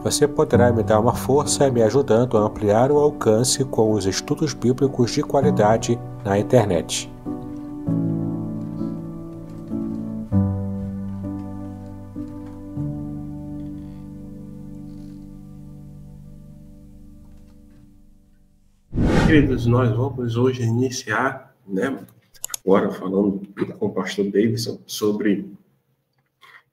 Você poderá me dar uma força me ajudando a ampliar o alcance com os estudos bíblicos de qualidade na internet. Queridos, nós vamos hoje iniciar, né, agora falando com o pastor Davidson sobre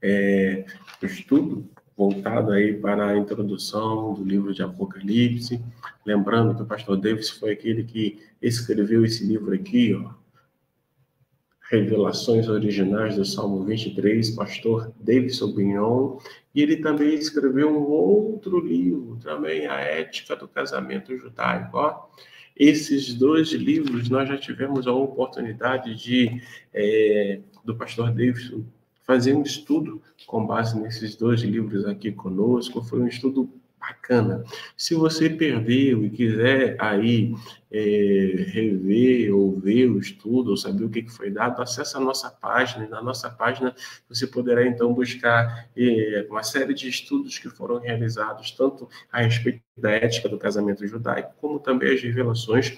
é, o estudo voltado aí para a introdução do livro de Apocalipse. Lembrando que o pastor Davis foi aquele que escreveu esse livro aqui, ó. Revelações originais do Salmo 23, pastor David Sobignon, e ele também escreveu um outro livro, também A Ética do Casamento Judaico, ó. Esses dois livros nós já tivemos a oportunidade de é, do pastor Davis fazer um estudo com base nesses dois livros aqui conosco. Foi um estudo bacana. Se você perdeu e quiser aí é, rever ou ver o estudo, ou saber o que foi dado, acesse a nossa página. E na nossa página você poderá então buscar é, uma série de estudos que foram realizados, tanto a respeito da ética do casamento judaico, como também as revelações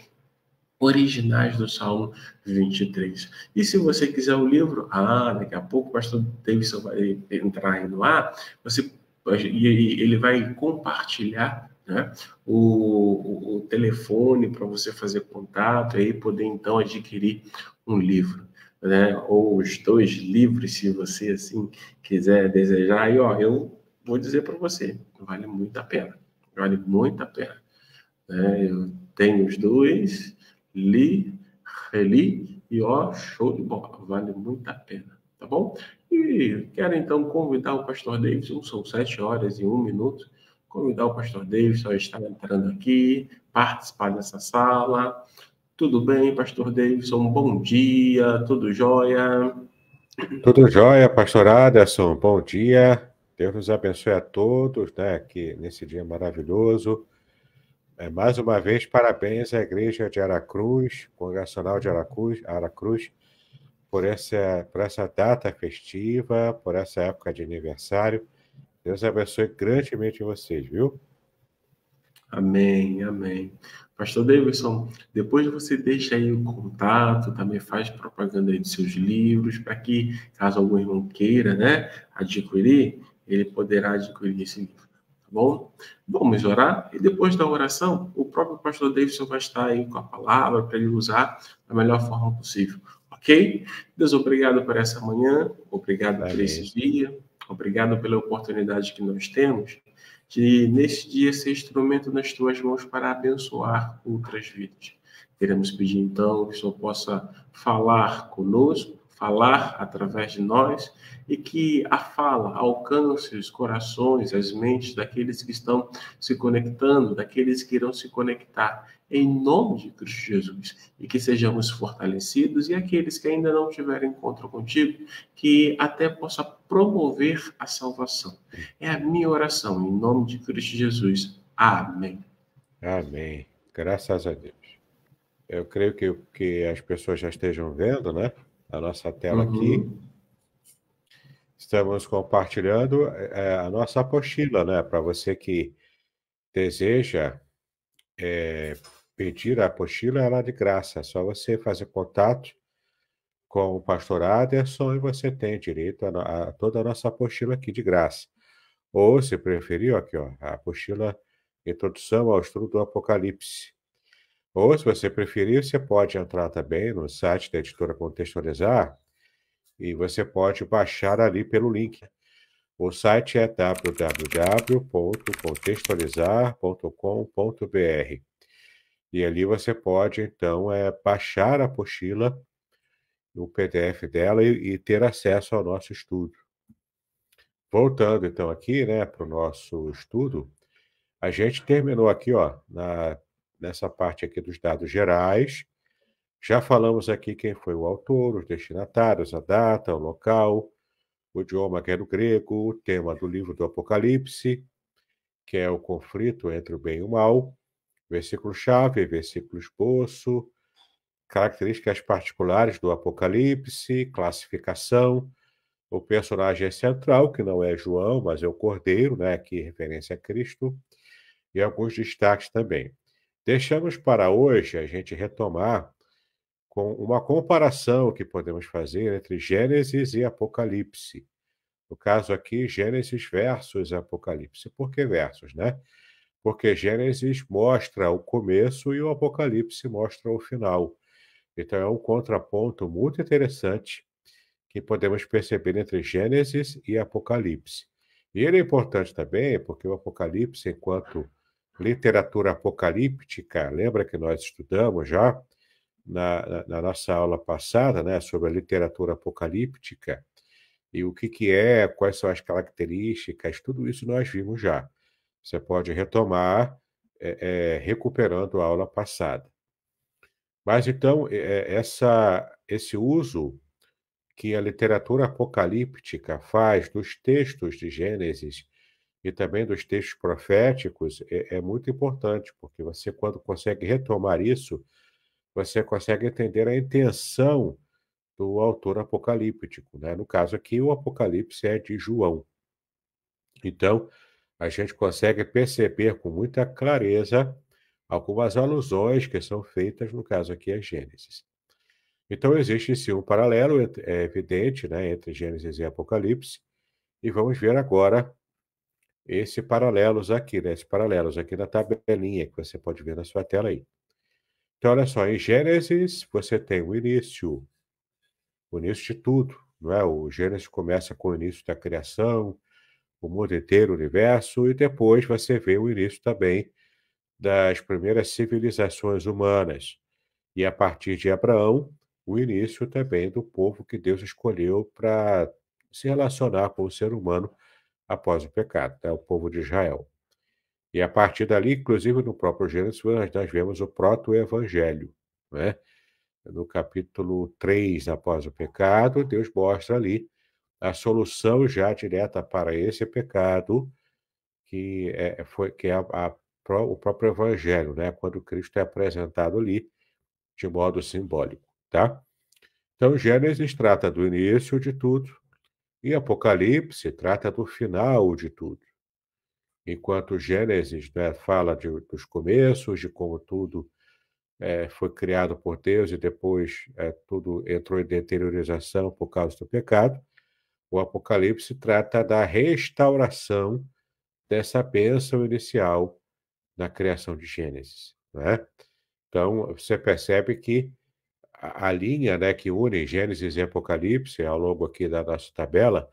originais do Salmo 23. E se você quiser o livro, ah, daqui a pouco o pastor Davidson vai entrar aí no ar, você, e ele vai compartilhar né, o, o, o telefone para você fazer contato e poder então adquirir um livro. Né, ou os dois livros, se você assim quiser desejar, e ó, eu vou dizer para você, vale muito a pena, vale muito a pena. Né? Eu tenho os dois, li, reli e ó, show de bola, vale muito a pena, tá bom? E quero então convidar o pastor Davidson, são sete horas e um minuto, convidar o pastor Davidson a estar entrando aqui, participar dessa sala. Tudo bem, pastor Davidson? Bom dia, tudo jóia? Tudo jóia, pastor Aderson, bom dia. Deus nos abençoe a todos, né, aqui nesse dia maravilhoso. É, mais uma vez, parabéns à Igreja de Aracruz, Congregacional de Aracruz, Aracruz por, essa, por essa data festiva, por essa época de aniversário. Deus abençoe grandemente vocês, viu? Amém, amém. Pastor Davidson, depois você deixa aí o contato, também faz propaganda aí dos seus livros, para que, caso algum irmão queira né, adquirir, ele poderá adquirir esse livro bom? Vamos orar e depois da oração, o próprio pastor Davidson vai estar aí com a palavra para ele usar da melhor forma possível, ok? Deus, obrigado por essa manhã, obrigado Amém. por esse dia, obrigado pela oportunidade que nós temos de, neste dia, ser instrumento nas tuas mãos para abençoar outras vidas. Queremos pedir, então, que o Senhor possa falar conosco, falar através de nós e que a fala alcance os corações, as mentes daqueles que estão se conectando, daqueles que irão se conectar em nome de Cristo Jesus e que sejamos fortalecidos e aqueles que ainda não tiveram encontro contigo, que até possa promover a salvação. É a minha oração em nome de Cristo Jesus. Amém. Amém. Graças a Deus. Eu creio que, que as pessoas já estejam vendo, né? a nossa tela uhum. aqui. Estamos compartilhando é, a nossa apostila, né? Para você que deseja é, pedir a apostila, ela é de graça. É só você fazer contato com o pastor Aderson e você tem direito a, a toda a nossa apostila aqui de graça. Ou, se preferir, aqui, ó, a apostila Introdução ao Estudo do Apocalipse. Ou, se você preferir, você pode entrar também no site da editora Contextualizar e você pode baixar ali pelo link. O site é www.contextualizar.com.br. E ali você pode, então, é, baixar a apostila, o PDF dela, e, e ter acesso ao nosso estudo. Voltando, então, aqui né, para o nosso estudo, a gente terminou aqui ó, na nessa parte aqui dos dados gerais. Já falamos aqui quem foi o autor, os destinatários, a data, o local, o idioma que era é o grego, o tema do livro do Apocalipse, que é o conflito entre o bem e o mal, versículo-chave, versículo-esboço, características particulares do Apocalipse, classificação, o personagem é central, que não é João, mas é o Cordeiro, né, que referência a Cristo, e alguns destaques também. Deixamos para hoje a gente retomar com uma comparação que podemos fazer entre Gênesis e Apocalipse. No caso aqui, Gênesis versus Apocalipse. Por que versus, né? Porque Gênesis mostra o começo e o Apocalipse mostra o final. Então é um contraponto muito interessante que podemos perceber entre Gênesis e Apocalipse. E ele é importante também porque o Apocalipse, enquanto literatura apocalíptica, lembra que nós estudamos já na, na nossa aula passada, né, sobre a literatura apocalíptica e o que, que é, quais são as características, tudo isso nós vimos já. Você pode retomar é, é, recuperando a aula passada. Mas então, é, é essa, esse uso que a literatura apocalíptica faz dos textos de Gênesis e também dos textos proféticos é, é muito importante, porque você, quando consegue retomar isso, você consegue entender a intenção do autor apocalíptico. Né? No caso aqui, o Apocalipse é de João. Então, a gente consegue perceber com muita clareza algumas alusões que são feitas, no caso aqui, a Gênesis. Então, existe sim um paralelo é evidente né, entre Gênesis e Apocalipse, e vamos ver agora esse paralelos aqui, né? Esse paralelos aqui na tabelinha que você pode ver na sua tela aí. Então, olha só, em Gênesis você tem o início, o início de tudo, não é? O Gênesis começa com o início da criação, o mundo inteiro, o universo, e depois você vê o início também das primeiras civilizações humanas. E a partir de Abraão, o início também do povo que Deus escolheu para se relacionar com o ser humano após o pecado, né? o povo de Israel. E a partir dali, inclusive no próprio Gênesis, nós vemos o proto-evangelho. Né? No capítulo 3, após o pecado, Deus mostra ali a solução já direta para esse pecado, que é, é foi, que é a, a, o próprio evangelho, né? quando Cristo é apresentado ali de modo simbólico. Tá? Então, Gênesis trata do início de tudo, e Apocalipse trata do final de tudo. Enquanto Gênesis né, fala de, dos começos, de como tudo é, foi criado por Deus e depois é, tudo entrou em deteriorização por causa do pecado, o Apocalipse trata da restauração dessa bênção inicial na criação de Gênesis. Né? Então, você percebe que a, linha né, que une Gênesis e Apocalipse, ao longo aqui da nossa tabela,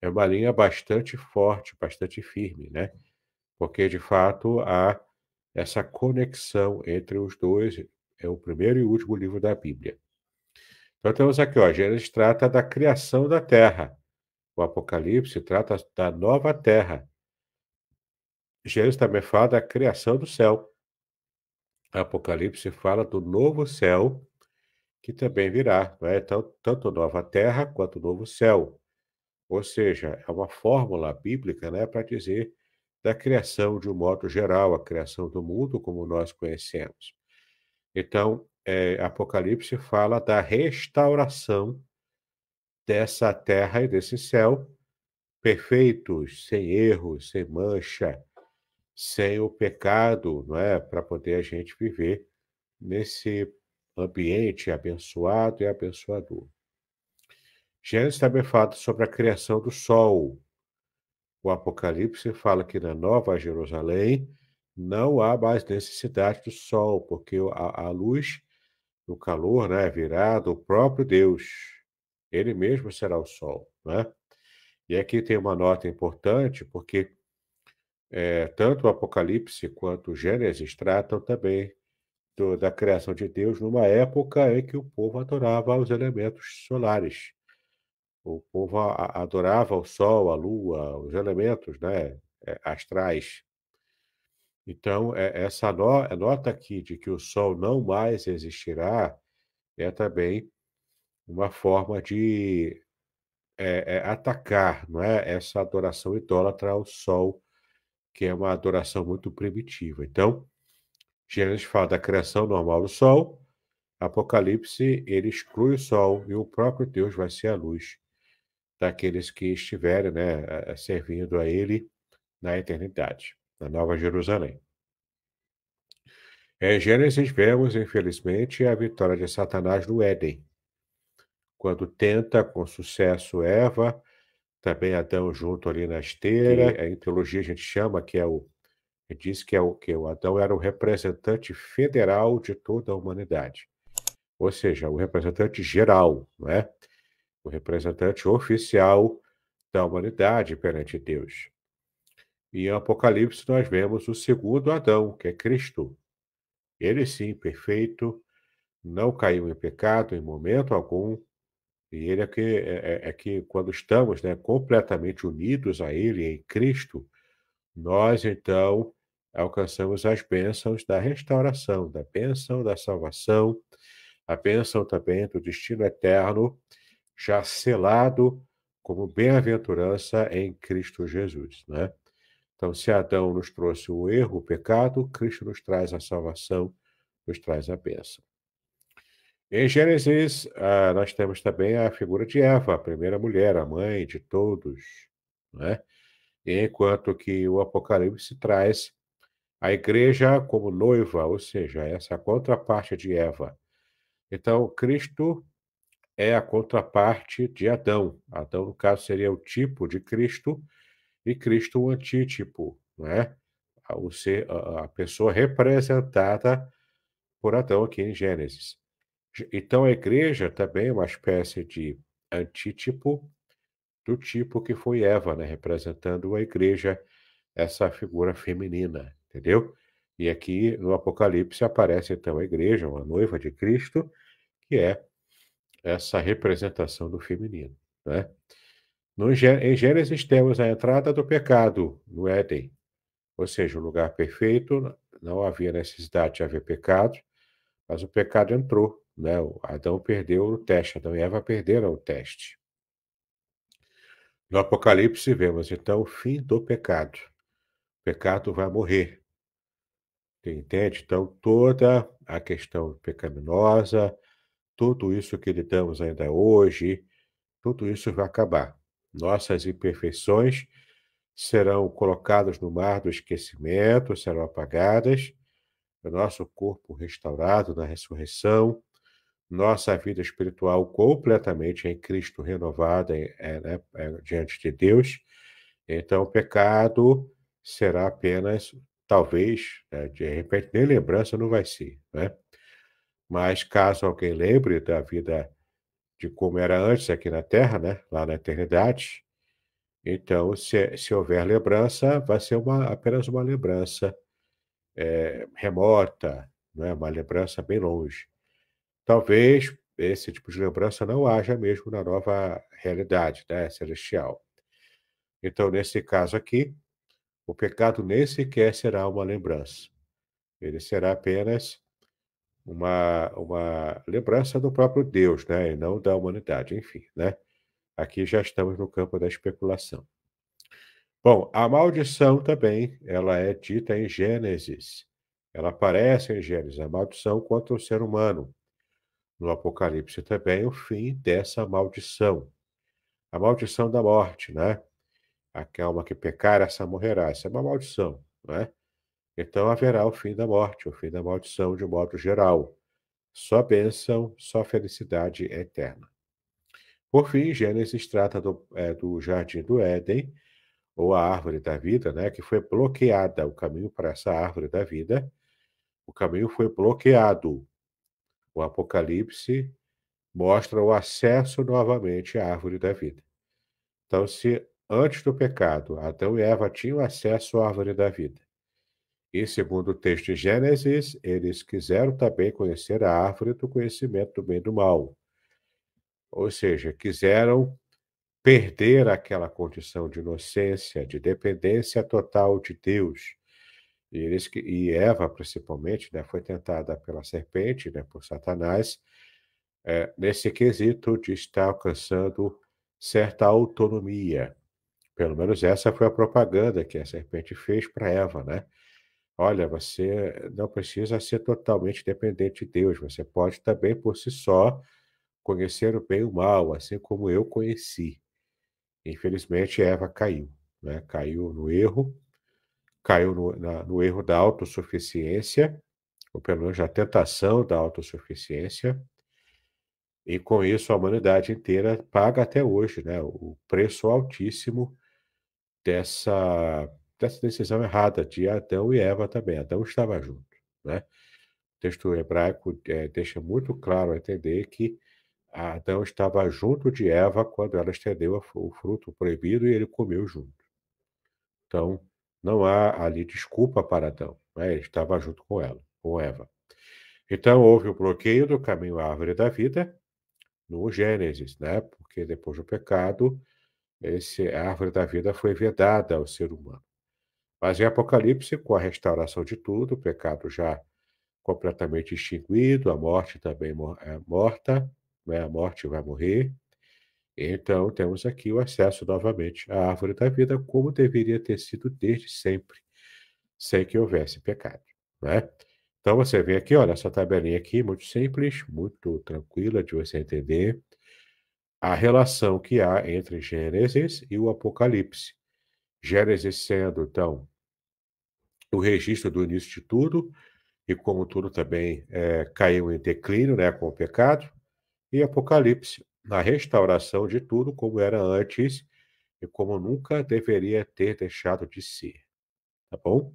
é uma linha bastante forte, bastante firme, né? Porque, de fato, há essa conexão entre os dois, é o primeiro e último livro da Bíblia. Então, temos aqui, ó, Gênesis trata da criação da terra. O Apocalipse trata da nova terra. Gênesis também fala da criação do céu. Apocalipse fala do novo céu que também virá, né? tanto, nova terra quanto novo céu. Ou seja, é uma fórmula bíblica né, para dizer da criação de um modo geral, a criação do mundo como nós conhecemos. Então, é, Apocalipse fala da restauração dessa terra e desse céu, perfeitos, sem erro, sem mancha, sem o pecado, não é, para poder a gente viver nesse ambiente é abençoado e é abençoador. Gênesis também fala sobre a criação do sol. O Apocalipse fala que na Nova Jerusalém não há mais necessidade do sol, porque a, a luz o calor né, virá do próprio Deus. Ele mesmo será o sol. Né? E aqui tem uma nota importante, porque é, tanto o Apocalipse quanto o Gênesis tratam também do, da criação de Deus numa época em que o povo adorava os elementos solares. O povo adorava o sol, a lua, os elementos né, eh, astrais. Então, é, essa é nota aqui de que o sol não mais existirá é também uma forma de é, é, atacar não é, essa adoração idólatra ao sol, que é uma adoração muito primitiva. Então, Gênesis fala da criação normal do Sol. Apocalipse, ele exclui o Sol e o próprio Deus vai ser a luz daqueles que estiverem né, servindo a Ele na eternidade, na Nova Jerusalém. Em é, Gênesis, vemos, infelizmente, a vitória de Satanás no Éden, quando tenta com sucesso Eva, também Adão junto ali na esteira. Em teologia, a gente chama que é o diz que é o que o Adão era o representante federal de toda a humanidade, ou seja, o representante geral, não é? O representante oficial da humanidade perante Deus. E em Apocalipse nós vemos o segundo Adão, que é Cristo. Ele sim, perfeito, não caiu em pecado em momento algum. E ele é que, é, é, é que quando estamos né, completamente unidos a Ele em Cristo, nós então alcançamos as bênçãos da restauração, da bênção da salvação, a bênção também do destino eterno, já selado como bem-aventurança em Cristo Jesus, né? Então, se Adão nos trouxe o erro, o pecado, Cristo nos traz a salvação, nos traz a bênção. Em Gênesis, ah, nós temos também a figura de Eva, a primeira mulher, a mãe de todos, né? Enquanto que o Apocalipse traz a igreja como noiva, ou seja, essa contraparte de Eva. Então, Cristo é a contraparte de Adão. Adão, no caso, seria o tipo de Cristo e Cristo o antítipo, né? O ser, a pessoa representada por Adão aqui em Gênesis. Então, a igreja também é uma espécie de antítipo do tipo que foi Eva, né? representando a igreja, essa figura feminina entendeu? E aqui no Apocalipse aparece então a igreja, uma noiva de Cristo, que é essa representação do feminino, né? No, em Gênesis temos a entrada do pecado no Éden, ou seja, o lugar perfeito, não havia necessidade de haver pecado, mas o pecado entrou, né? O Adão perdeu o teste, Adão e Eva perderam o teste. No Apocalipse vemos então o fim do pecado. O pecado vai morrer, entende? Então, toda a questão pecaminosa, tudo isso que lidamos ainda hoje, tudo isso vai acabar. Nossas imperfeições serão colocadas no mar do esquecimento, serão apagadas, o nosso corpo restaurado na ressurreição, nossa vida espiritual completamente em Cristo renovada é, né, é, diante de Deus. Então, o pecado será apenas talvez, né, de repente, nem lembrança não vai ser, né? Mas caso alguém lembre da vida de como era antes aqui na Terra, né, lá na eternidade, então, se, se houver lembrança, vai ser uma, apenas uma lembrança é, remota, né, uma lembrança bem longe. Talvez esse tipo de lembrança não haja mesmo na nova realidade né, celestial. Então, nesse caso aqui, o pecado nem sequer será uma lembrança. Ele será apenas uma, uma lembrança do próprio Deus, né? E não da humanidade, enfim, né? Aqui já estamos no campo da especulação. Bom, a maldição também, ela é dita em Gênesis. Ela aparece em Gênesis, a maldição contra o ser humano. No Apocalipse também o fim dessa maldição. A maldição da morte, né? Aquela alma que pecar, essa morrerá. Isso é uma maldição, né? Então haverá o fim da morte, o fim da maldição de modo geral. Só bênção, só felicidade eterna. Por fim, Gênesis trata do, é, do jardim do Éden, ou a árvore da vida, né, que foi bloqueada. O caminho para essa árvore da vida, o caminho foi bloqueado. O Apocalipse mostra o acesso novamente à árvore da vida. Então, se Antes do pecado, Adão e Eva tinham acesso à árvore da vida. E, segundo o texto de Gênesis, eles quiseram também conhecer a árvore do conhecimento do bem e do mal. Ou seja, quiseram perder aquela condição de inocência, de dependência total de Deus. E, eles, e Eva, principalmente, né, foi tentada pela serpente, né, por Satanás, é, nesse quesito de estar alcançando certa autonomia, pelo menos essa foi a propaganda que a serpente fez para Eva, né? Olha, você não precisa ser totalmente dependente de Deus, você pode também por si só conhecer o bem e o mal, assim como eu conheci. Infelizmente, Eva caiu, né? Caiu no erro, caiu no, na, no erro da autossuficiência, ou pelo menos na tentação da autossuficiência, e com isso a humanidade inteira paga até hoje, né? O preço altíssimo dessa, dessa decisão errada de Adão e Eva também. Adão estava junto, né? O texto hebraico é, deixa muito claro entender que Adão estava junto de Eva quando ela estendeu o fruto proibido e ele comeu junto. Então, não há ali desculpa para Adão, né? ele estava junto com ela, com Eva. Então, houve o bloqueio do caminho à árvore da vida no Gênesis, né? Porque depois do pecado, esse, a árvore da vida foi vedada ao ser humano. Mas em Apocalipse, com a restauração de tudo, o pecado já completamente extinguido, a morte também é morta, né? a morte vai morrer. Então, temos aqui o acesso novamente à árvore da vida, como deveria ter sido desde sempre, sem que houvesse pecado. Né? Então, você vê aqui, olha, essa tabelinha aqui, muito simples, muito tranquila de você entender a relação que há entre Gênesis e o Apocalipse. Gênesis sendo, então, o registro do início de tudo, e como tudo também é, caiu em declínio né, com o pecado, e Apocalipse, na restauração de tudo como era antes e como nunca deveria ter deixado de ser. Tá bom?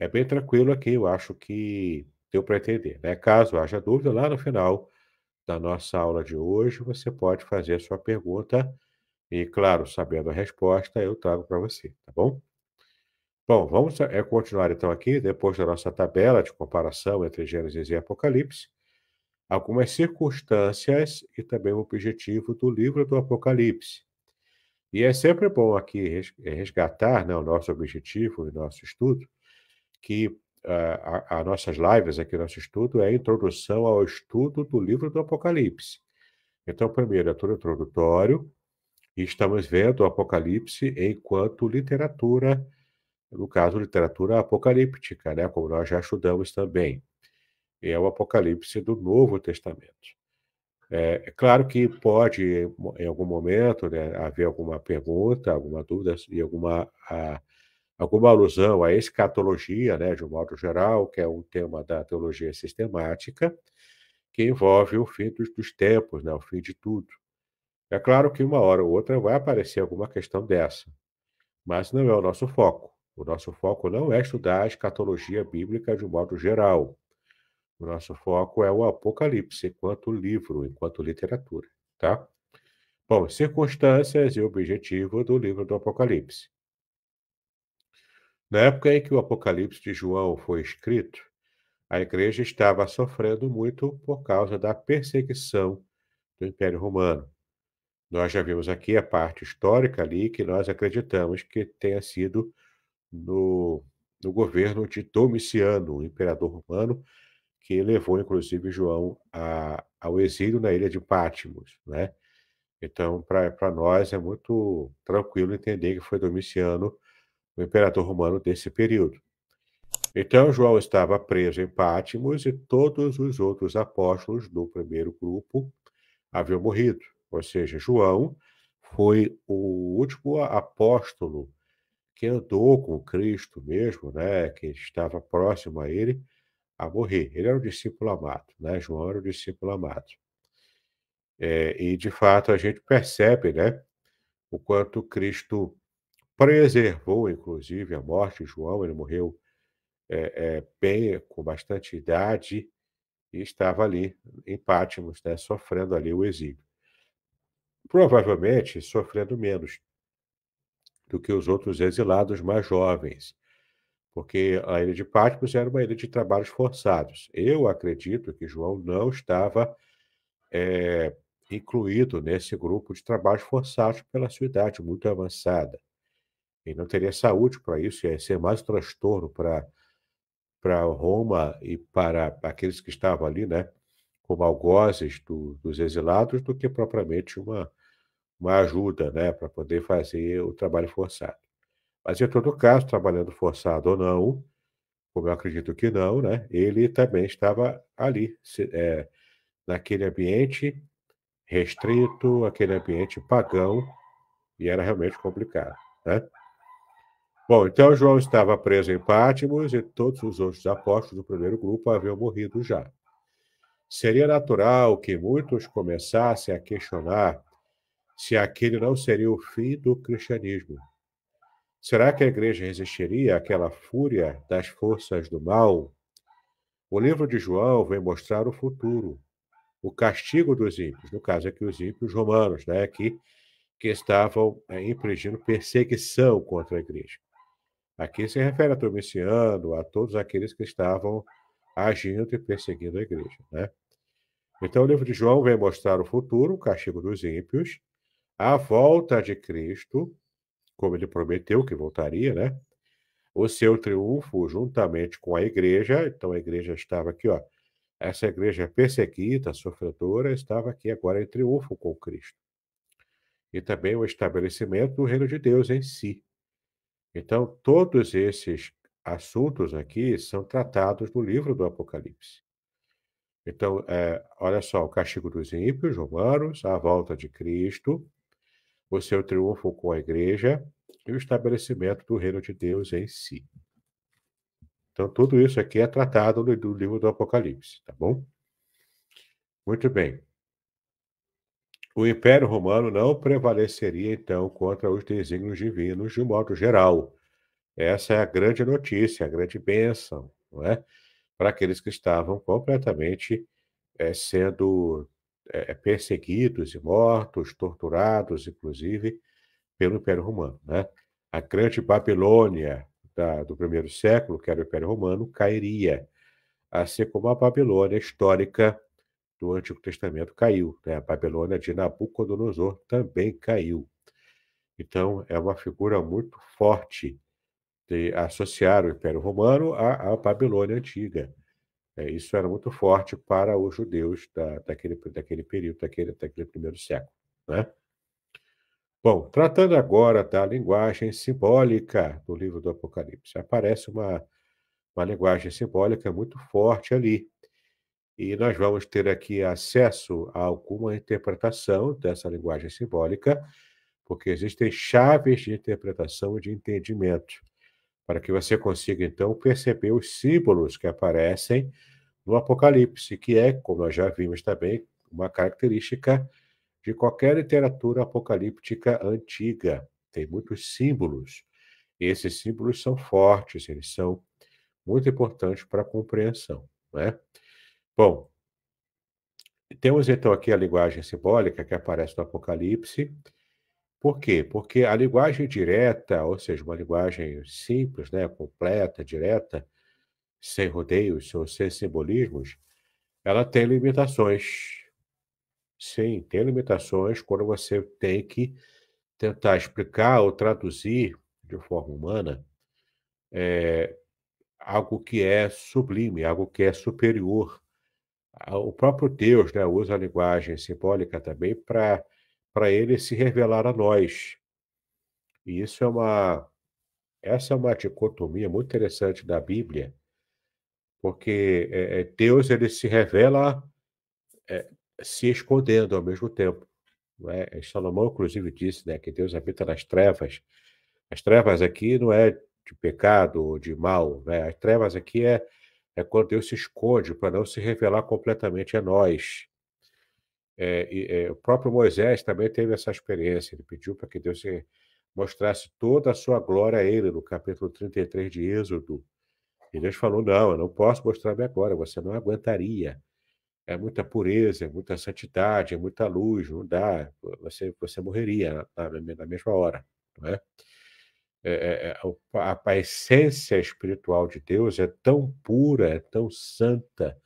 É bem tranquilo aqui, eu acho que deu para entender. Né? Caso haja dúvida, lá no final da nossa aula de hoje, você pode fazer a sua pergunta e, claro, sabendo a resposta, eu trago para você, tá bom? Bom, vamos é, continuar então aqui, depois da nossa tabela de comparação entre Gênesis e Apocalipse, algumas circunstâncias e também o objetivo do livro do Apocalipse. E é sempre bom aqui eh, resgatar né, o nosso objetivo e nosso estudo, que eh, a, nossas lives aqui, nosso estudo, é a introdução ao estudo do livro do Apocalipse. Então, primeiro, é tudo introdutório, e estamos vendo o Apocalipse enquanto literatura, no caso, literatura apocalíptica, né? como nós já estudamos também. É o Apocalipse do Novo Testamento. É, é claro que pode, em algum momento, né, haver alguma pergunta, alguma dúvida e alguma. Ah, alguma alusão à escatologia, né, de um modo geral, que é um tema da teologia sistemática, que envolve o fim dos, dos tempos, né, o fim de tudo. É claro que uma hora ou outra vai aparecer alguma questão dessa, mas não é o nosso foco. O nosso foco não é estudar a escatologia bíblica de um modo geral. O nosso foco é o Apocalipse, enquanto livro, enquanto literatura, tá? Bom, circunstâncias e objetivo do livro do Apocalipse. Na época em que o Apocalipse de João foi escrito, a igreja estava sofrendo muito por causa da perseguição do Império Romano. Nós já vimos aqui a parte histórica ali que nós acreditamos que tenha sido no, no governo de Domiciano, o imperador romano, que levou inclusive João a, ao exílio na ilha de Patmos, né? Então, para nós é muito tranquilo entender que foi Domiciano o imperador romano desse período. Então, João estava preso em Pátimos e todos os outros apóstolos do primeiro grupo haviam morrido. Ou seja, João foi o último apóstolo que andou com Cristo mesmo, né, que estava próximo a ele, a morrer. Ele era o discípulo amado, né? João era o discípulo amado. É, e, de fato, a gente percebe, né, o quanto Cristo preservou, inclusive, a morte de João. Ele morreu é, é, bem, com bastante idade, e estava ali em Pátimos, né, sofrendo ali o exílio. Provavelmente sofrendo menos do que os outros exilados mais jovens, porque a ilha de Pátimos era uma ilha de trabalhos forçados. Eu acredito que João não estava é, incluído nesse grupo de trabalhos forçados pela sua idade muito avançada e não teria saúde para isso, ia ser mais um transtorno para para Roma e para aqueles que estavam ali, né, como algozes do, dos exilados, do que propriamente uma, uma ajuda, né, para poder fazer o trabalho forçado. Mas em todo caso, trabalhando forçado ou não, como eu acredito que não, né, ele também estava ali, se, é, naquele ambiente restrito, aquele ambiente pagão, e era realmente complicado, né? Bom, então João estava preso em Pátimos e todos os outros apóstolos do primeiro grupo haviam morrido já. Seria natural que muitos começassem a questionar se aquele não seria o fim do cristianismo. Será que a igreja resistiria àquela fúria das forças do mal? O livro de João vem mostrar o futuro, o castigo dos ímpios, no caso aqui os ímpios romanos, né, que, que estavam é, perseguição contra a igreja. Aqui se refere a Domiciano, a todos aqueles que estavam agindo e perseguindo a igreja, né? Então, o livro de João vem mostrar o futuro, o castigo dos ímpios, a volta de Cristo, como ele prometeu que voltaria, né? O seu triunfo juntamente com a igreja. Então, a igreja estava aqui, ó. Essa igreja perseguida, sofredora, estava aqui agora em triunfo com Cristo. E também o estabelecimento do reino de Deus em si, então, todos esses assuntos aqui são tratados no livro do Apocalipse. Então, é, olha só, o castigo dos ímpios, romanos, a volta de Cristo, o seu triunfo com a igreja e o estabelecimento do reino de Deus em si. Então, tudo isso aqui é tratado no, no livro do Apocalipse, tá bom? Muito bem. O Império Romano não prevaleceria, então, contra os desígnios divinos de um modo geral. Essa é a grande notícia, a grande bênção, não é? Para aqueles que estavam completamente é, sendo é, perseguidos e mortos, torturados, inclusive, pelo Império Romano, né? A grande Babilônia da, do primeiro século, que era o Império Romano, cairia, assim como a Babilônia histórica do Antigo Testamento caiu. Né? A Babilônia de Nabucodonosor também caiu. Então, é uma figura muito forte de associar o Império Romano à, à Babilônia Antiga. É, isso era muito forte para os judeus da, daquele, daquele período, daquele, daquele primeiro século. Né? Bom, tratando agora da linguagem simbólica do livro do Apocalipse, aparece uma, uma linguagem simbólica muito forte ali e nós vamos ter aqui acesso a alguma interpretação dessa linguagem simbólica, porque existem chaves de interpretação e de entendimento, para que você consiga, então, perceber os símbolos que aparecem no Apocalipse, que é, como nós já vimos também, uma característica de qualquer literatura apocalíptica antiga. Tem muitos símbolos. E esses símbolos são fortes, eles são muito importantes para a compreensão, né? Bom, temos então aqui a linguagem simbólica que aparece no Apocalipse. Por quê? Porque a linguagem direta, ou seja, uma linguagem simples, né, completa, direta, sem rodeios ou sem simbolismos, ela tem limitações. Sim, tem limitações quando você tem que tentar explicar ou traduzir de forma humana é, algo que é sublime, algo que é superior o próprio Deus né, usa a linguagem simbólica também para ele se revelar a nós. E isso é uma essa é uma dicotomia muito interessante da Bíblia, porque é, é Deus ele se revela é, se escondendo ao mesmo tempo. Né? Salomão inclusive disse né, que Deus habita nas trevas. As trevas aqui não é de pecado ou de mal, né? as trevas aqui é é quando Deus se esconde para não se revelar completamente a nós. É, e, é, o próprio Moisés também teve essa experiência. Ele pediu para que Deus se mostrasse toda a sua glória a ele, no capítulo 33 de Êxodo. E Deus falou: Não, eu não posso mostrar minha glória, você não aguentaria. É muita pureza, é muita santidade, é muita luz, não dá, você, você morreria na, na mesma hora. Não é? É, é, é, a, a essência espiritual de Deus é tão pura, é tão santa,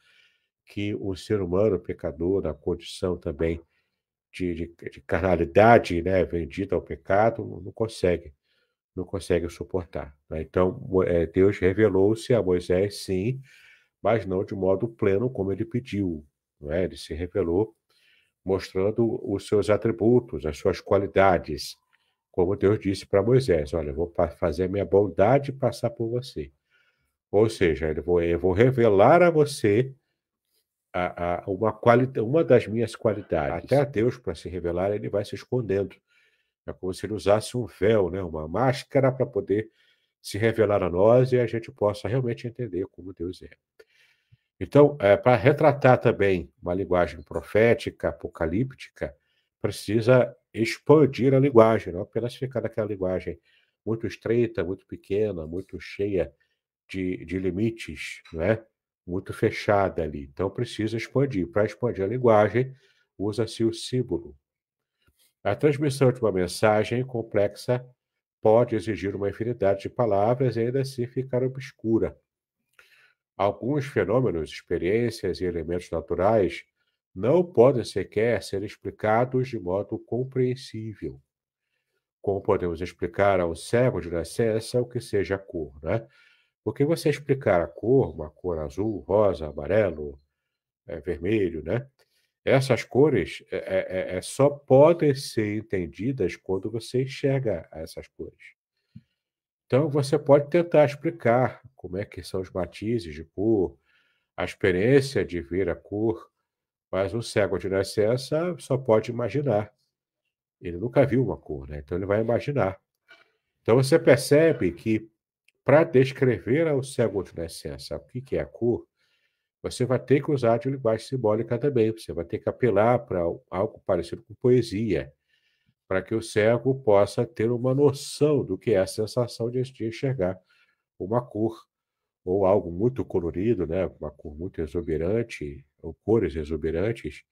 que o ser humano pecador, na condição também de, de, de carnalidade, né, vendida ao pecado, não consegue, não consegue suportar. Né? Então, é, Deus revelou-se a Moisés, sim, mas não de modo pleno como ele pediu. Não é? Ele se revelou mostrando os seus atributos, as suas qualidades como Deus disse para Moisés: Olha, eu vou fazer a minha bondade passar por você. Ou seja, eu vou, eu vou revelar a você a, a, uma, qualidade, uma das minhas qualidades. Até Deus, para se revelar, ele vai se escondendo. É como se ele usasse um véu, né? uma máscara para poder se revelar a nós e a gente possa realmente entender como Deus é. Então, é, para retratar também uma linguagem profética, apocalíptica, precisa expandir a linguagem, não apenas é ficar naquela linguagem muito estreita, muito pequena, muito cheia de, de limites, não é? muito fechada ali. Então precisa expandir. Para expandir a linguagem, usa-se o símbolo. A transmissão de uma mensagem complexa pode exigir uma infinidade de palavras e ainda assim ficar obscura. Alguns fenômenos, experiências e elementos naturais não podem sequer ser explicados de modo compreensível. Como podemos explicar ao cego de nascença o que seja a cor, né? Porque você explicar a cor, uma cor azul, rosa, amarelo, é, vermelho, né? Essas cores é, é, é, é só podem ser entendidas quando você enxerga essas cores. Então, você pode tentar explicar como é que são os matizes de cor, a experiência de ver a cor, mas um cego de nascença só pode imaginar. Ele nunca viu uma cor, né? Então ele vai imaginar. Então você percebe que para descrever ao cego de nascença o que, que é a cor, você vai ter que usar de linguagem simbólica também. Você vai ter que apelar para algo parecido com poesia, para que o cego possa ter uma noção do que é a sensação de enxergar uma cor ou algo muito colorido, né, uma cor muito exuberante, ou cores exuberantes,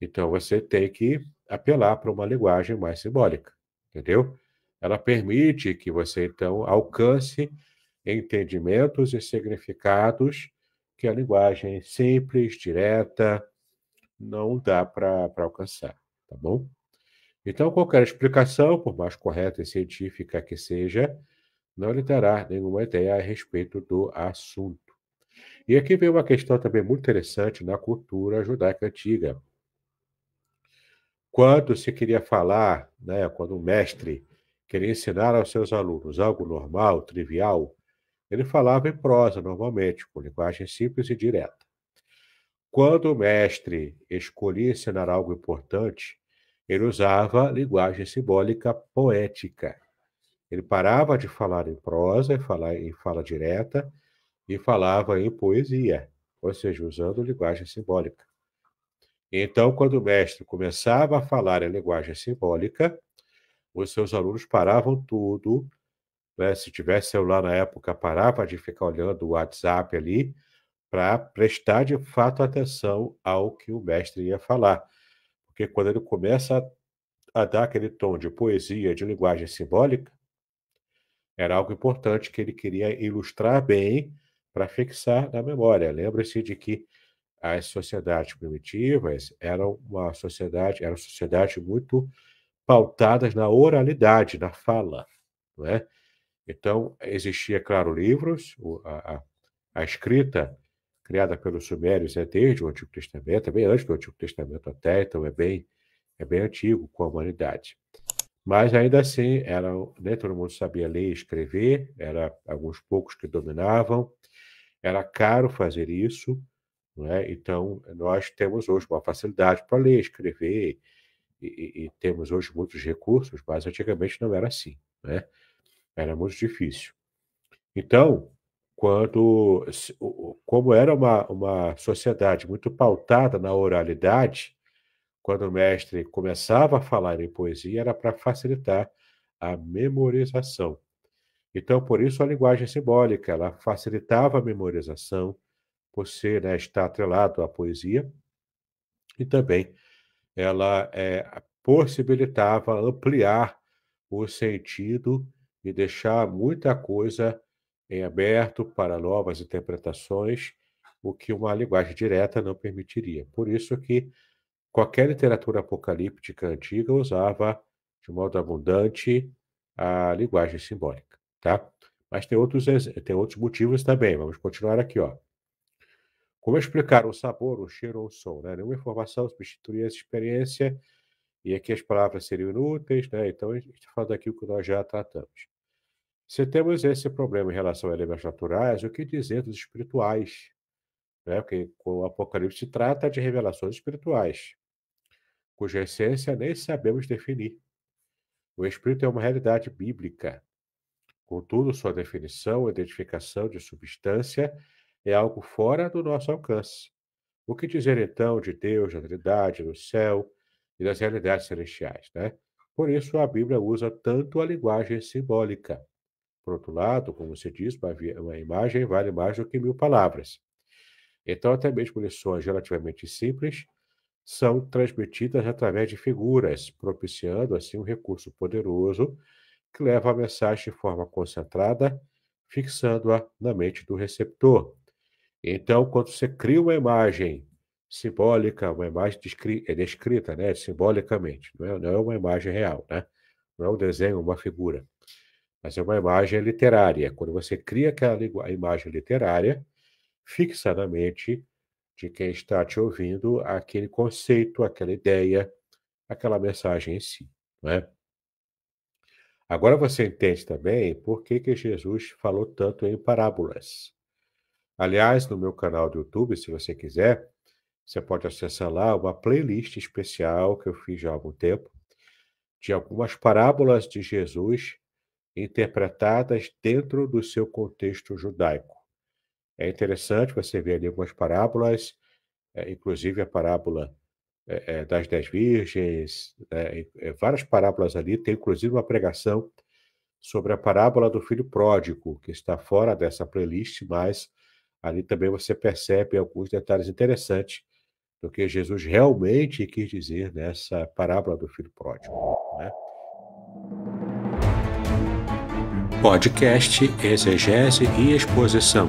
então você tem que apelar para uma linguagem mais simbólica, entendeu? Ela permite que você, então, alcance entendimentos e significados que a linguagem simples, direta, não dá para alcançar, tá bom? Então, qualquer explicação, por mais correta e científica que seja, não lhe dará nenhuma ideia a respeito do assunto. E aqui vem uma questão também muito interessante na cultura judaica antiga. Quando se queria falar, né, quando o mestre queria ensinar aos seus alunos algo normal, trivial, ele falava em prosa, normalmente, com linguagem simples e direta. Quando o mestre escolhia ensinar algo importante, ele usava linguagem simbólica poética. Ele parava de falar em prosa, falar em fala direta, e falava em poesia, ou seja, usando linguagem simbólica. Então, quando o mestre começava a falar em linguagem simbólica, os seus alunos paravam tudo. Né? Se tivesse celular na época, parava de ficar olhando o WhatsApp ali para prestar de fato atenção ao que o mestre ia falar. Porque quando ele começa a, a dar aquele tom de poesia, de linguagem simbólica, era algo importante que ele queria ilustrar bem para fixar na memória. Lembre-se de que as sociedades primitivas eram uma sociedade, uma sociedades muito pautadas na oralidade, na fala, não é? Então, existia, claro, livros, a, a, a escrita criada pelos sumérios é desde o Antigo Testamento, é bem antes do Antigo Testamento até, então é bem, é bem antigo com a humanidade. Mas ainda assim, era, né, todo mundo sabia ler e escrever, era alguns poucos que dominavam, era caro fazer isso, é? Então, nós temos hoje uma facilidade para ler, escrever, e, e, e, temos hoje muitos recursos, mas antigamente não era assim, né? Era muito difícil. Então, quando, como era uma, uma sociedade muito pautada na oralidade, quando o mestre começava a falar em poesia, era para facilitar a memorização. Então, por isso, a linguagem é simbólica ela facilitava a memorização, por ser, né, estar atrelado à poesia, e também ela é, possibilitava ampliar o sentido e deixar muita coisa em aberto para novas interpretações, o que uma linguagem direta não permitiria. Por isso que Qualquer literatura apocalíptica antiga usava de modo abundante a linguagem simbólica, tá? Mas tem outros, tem outros motivos também. Vamos continuar aqui, ó. Como explicar o sabor, o cheiro ou o som, né? Nenhuma informação substitui essa experiência e aqui as palavras seriam inúteis, né? Então a gente tá fala daquilo que nós já tratamos. Se temos esse problema em relação a elementos naturais, o que dizer dos espirituais? Né? Porque o Apocalipse trata de revelações espirituais cuja essência nem sabemos definir. O espírito é uma realidade bíblica. Contudo, sua definição identificação de substância é algo fora do nosso alcance. O que dizer então de Deus, da Trindade, do céu e das realidades celestiais, né? Por isso a Bíblia usa tanto a linguagem simbólica. Por outro lado, como se diz, uma imagem vale mais do que mil palavras. Então, até mesmo lições relativamente simples são transmitidas através de figuras, propiciando assim um recurso poderoso que leva a mensagem de forma concentrada, fixando-a na mente do receptor. Então, quando você cria uma imagem simbólica, uma imagem descrita, é descrita né, simbolicamente, não é, não é uma imagem real, né? não é um desenho, uma figura, mas é uma imagem literária. Quando você cria aquela imagem literária, fixa na mente de quem está te ouvindo aquele conceito, aquela ideia, aquela mensagem em si, não é? Agora você entende também por que, que Jesus falou tanto em parábolas. Aliás, no meu canal do YouTube, se você quiser, você pode acessar lá uma playlist especial que eu fiz já há algum tempo, de algumas parábolas de Jesus interpretadas dentro do seu contexto judaico. É interessante você ver ali algumas parábolas, é, inclusive a parábola é, é das dez virgens, né, é, várias parábolas ali, tem inclusive uma pregação sobre a parábola do filho pródigo, que está fora dessa playlist, mas ali também você percebe alguns detalhes interessantes do que Jesus realmente quis dizer nessa parábola do filho pródigo. Né? Podcast Exegese e Exposição.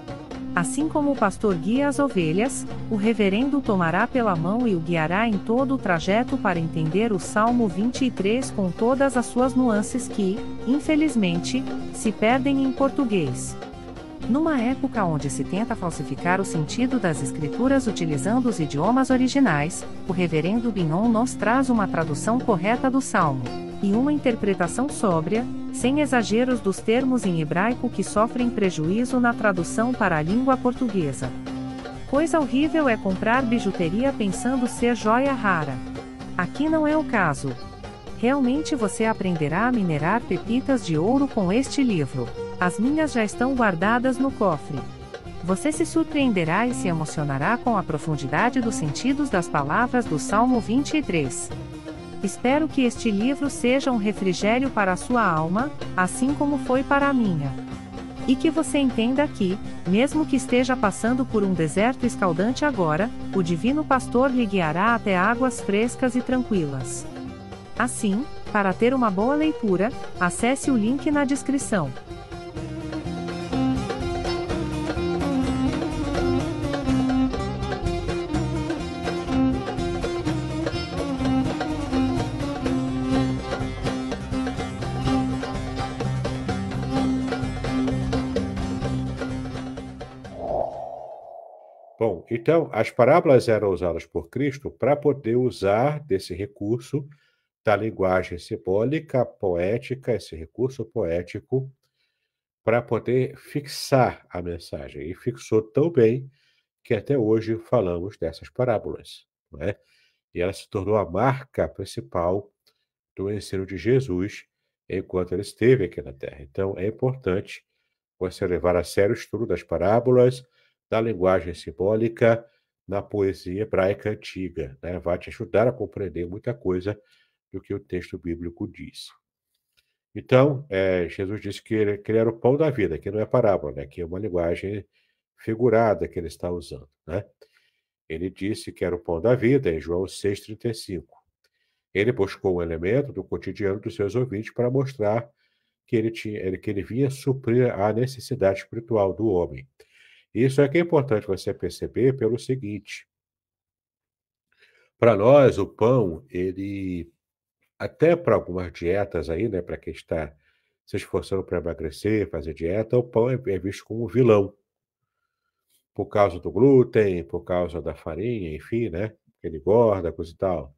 Assim como o pastor guia as ovelhas, o reverendo tomará pela mão e o guiará em todo o trajeto para entender o Salmo 23 com todas as suas nuances que, infelizmente, se perdem em português. Numa época onde se tenta falsificar o sentido das escrituras utilizando os idiomas originais, o reverendo Binon nos traz uma tradução correta do Salmo e uma interpretação sóbria, sem exageros dos termos em hebraico que sofrem prejuízo na tradução para a língua portuguesa. Coisa horrível é comprar bijuteria pensando ser joia rara. Aqui não é o caso. Realmente você aprenderá a minerar pepitas de ouro com este livro. As minhas já estão guardadas no cofre. Você se surpreenderá e se emocionará com a profundidade dos sentidos das palavras do Salmo 23. Espero que este livro seja um refrigério para a sua alma, assim como foi para a minha. E que você entenda que, mesmo que esteja passando por um deserto escaldante agora, o Divino Pastor lhe guiará até águas frescas e tranquilas. Assim, para ter uma boa leitura, acesse o link na descrição. Bom, então, as parábolas eram usadas por Cristo para poder usar desse recurso da linguagem simbólica, poética, esse recurso poético, para poder fixar a mensagem. E fixou tão bem que até hoje falamos dessas parábolas. Não é? E ela se tornou a marca principal do ensino de Jesus enquanto ele esteve aqui na Terra. Então, é importante você levar a sério o estudo das parábolas da linguagem simbólica na poesia hebraica antiga. Né? Vai te ajudar a compreender muita coisa do que o texto bíblico diz. Então, é, Jesus disse que ele, que ele, era o pão da vida, que não é parábola, né? que é uma linguagem figurada que ele está usando. Né? Ele disse que era o pão da vida em João 6,35. Ele buscou um elemento do cotidiano dos seus ouvintes para mostrar que ele, tinha, que ele vinha suprir a necessidade espiritual do homem. Isso é que é importante você perceber pelo seguinte. Para nós, o pão, ele até para algumas dietas aí, né, para quem está se esforçando para emagrecer, fazer dieta, o pão é, é, visto como vilão. Por causa do glúten, por causa da farinha, enfim, né? Ele engorda, coisa e tal.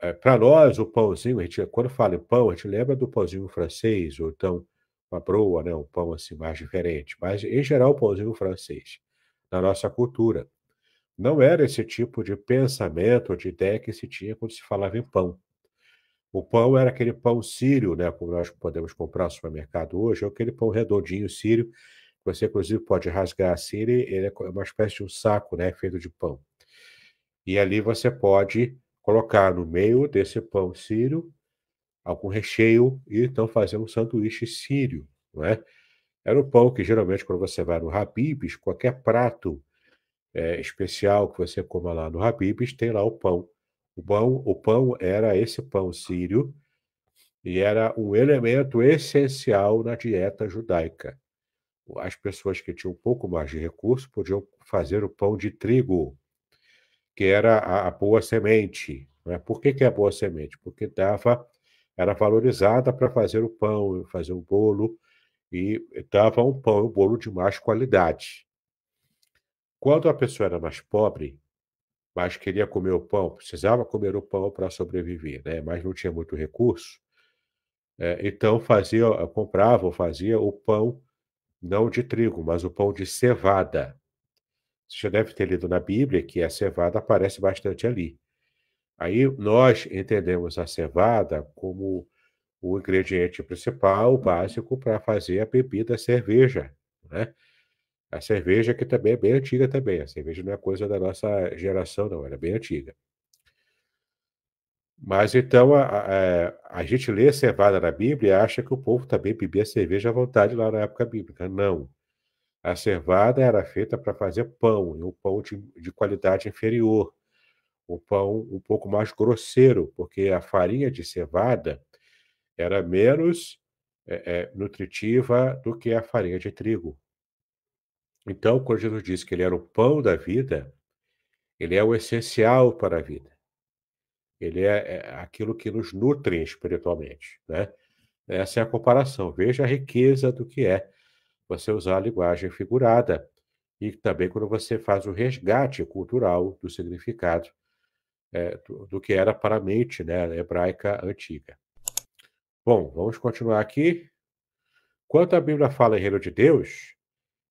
É, para nós, o pãozinho, a gente, quando fala em pão, a gente lembra do pãozinho francês, ou então uma broa, né? um pão assim mais diferente, mas em geral o pãozinho francês, na nossa cultura. Não era esse tipo de pensamento, de ideia que se tinha quando se falava em pão. O pão era aquele pão sírio, né, como nós podemos comprar no supermercado hoje, é aquele pão redondinho sírio, que você inclusive pode rasgar assim, ele, é, é uma espécie de um saco, né, feito de pão. E ali você pode colocar no meio desse pão sírio algum recheio e estão fazendo um sanduíche sírio, não é? Era o pão que geralmente quando você vai no Habib's, qualquer prato é, especial que você coma lá no Habib's, tem lá o pão. O pão, o pão era esse pão sírio e era um elemento essencial na dieta judaica. As pessoas que tinham um pouco mais de recurso podiam fazer o pão de trigo, que era a, a boa semente. Né? Por que, que é a boa semente? Porque dava era valorizada para fazer o pão, fazer o bolo, e dava um pão, um bolo de mais qualidade. Quando a pessoa era mais pobre, mas queria comer o pão, precisava comer o pão para sobreviver, né? mas não tinha muito recurso, é, então fazia, comprava ou fazia o pão, não de trigo, mas o pão de cevada. Você já deve ter lido na Bíblia que a cevada aparece bastante ali. Aí nós entendemos a cevada como o ingrediente principal, uhum. básico, para fazer a bebida a cerveja, né? A cerveja que também é bem antiga também. A cerveja não é coisa da nossa geração, não. Ela é bem antiga. Mas então a, a, é, a gente lê a cevada na Bíblia e acha que o povo também bebia cerveja à vontade lá na época bíblica. Não. A cevada era feita para fazer pão, e um pão de, de qualidade inferior o pão um pouco mais grosseiro, porque a farinha de cevada era menos é, é, nutritiva do que a farinha de trigo. Então, quando Jesus diz que ele era o pão da vida, ele é o essencial para a vida. Ele é, é aquilo que nos nutre espiritualmente, né? Essa é a comparação. Veja a riqueza do que é você usar a linguagem figurada e também quando você faz o resgate cultural do significado é, do, que era para né, a mente né, hebraica antiga. Bom, vamos continuar aqui. Quanto a Bíblia fala em reino de Deus,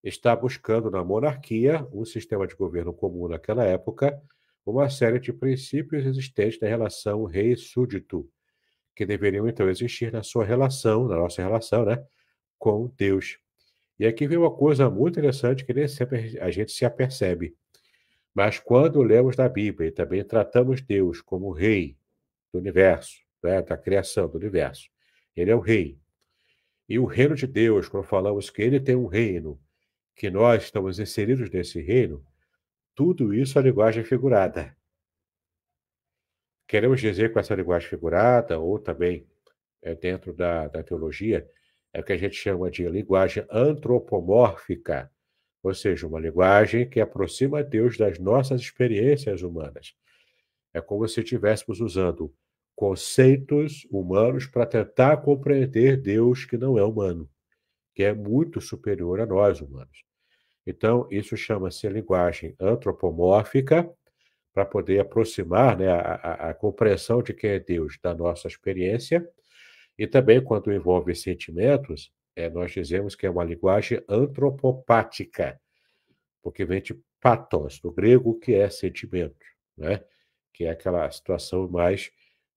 está buscando na monarquia, um sistema de governo comum naquela época, uma série de princípios existentes na relação rei-súdito, que deveriam então existir na sua relação, na nossa relação, né, com Deus. E aqui vem uma coisa muito interessante que nem sempre a gente se apercebe. Mas quando lemos na Bíblia e também tratamos Deus como rei do universo, né, da criação do universo, ele é o rei. E o reino de Deus, quando falamos que ele tem um reino, que nós estamos inseridos nesse reino, tudo isso é linguagem figurada. Queremos dizer com essa linguagem figurada, ou também é, dentro da, da teologia, é o que a gente chama de linguagem antropomórfica ou seja, uma linguagem que aproxima Deus das nossas experiências humanas. É como se estivéssemos usando conceitos humanos para tentar compreender Deus que não é humano, que é muito superior a nós humanos. Então, isso chama-se linguagem antropomórfica, para poder aproximar né, a, a, a compreensão de quem é Deus da nossa experiência. E também, quando envolve sentimentos, é, nós dizemos que é uma linguagem antropopática, porque vem de patos, do grego, que é sentimento, né? que é aquela situação mais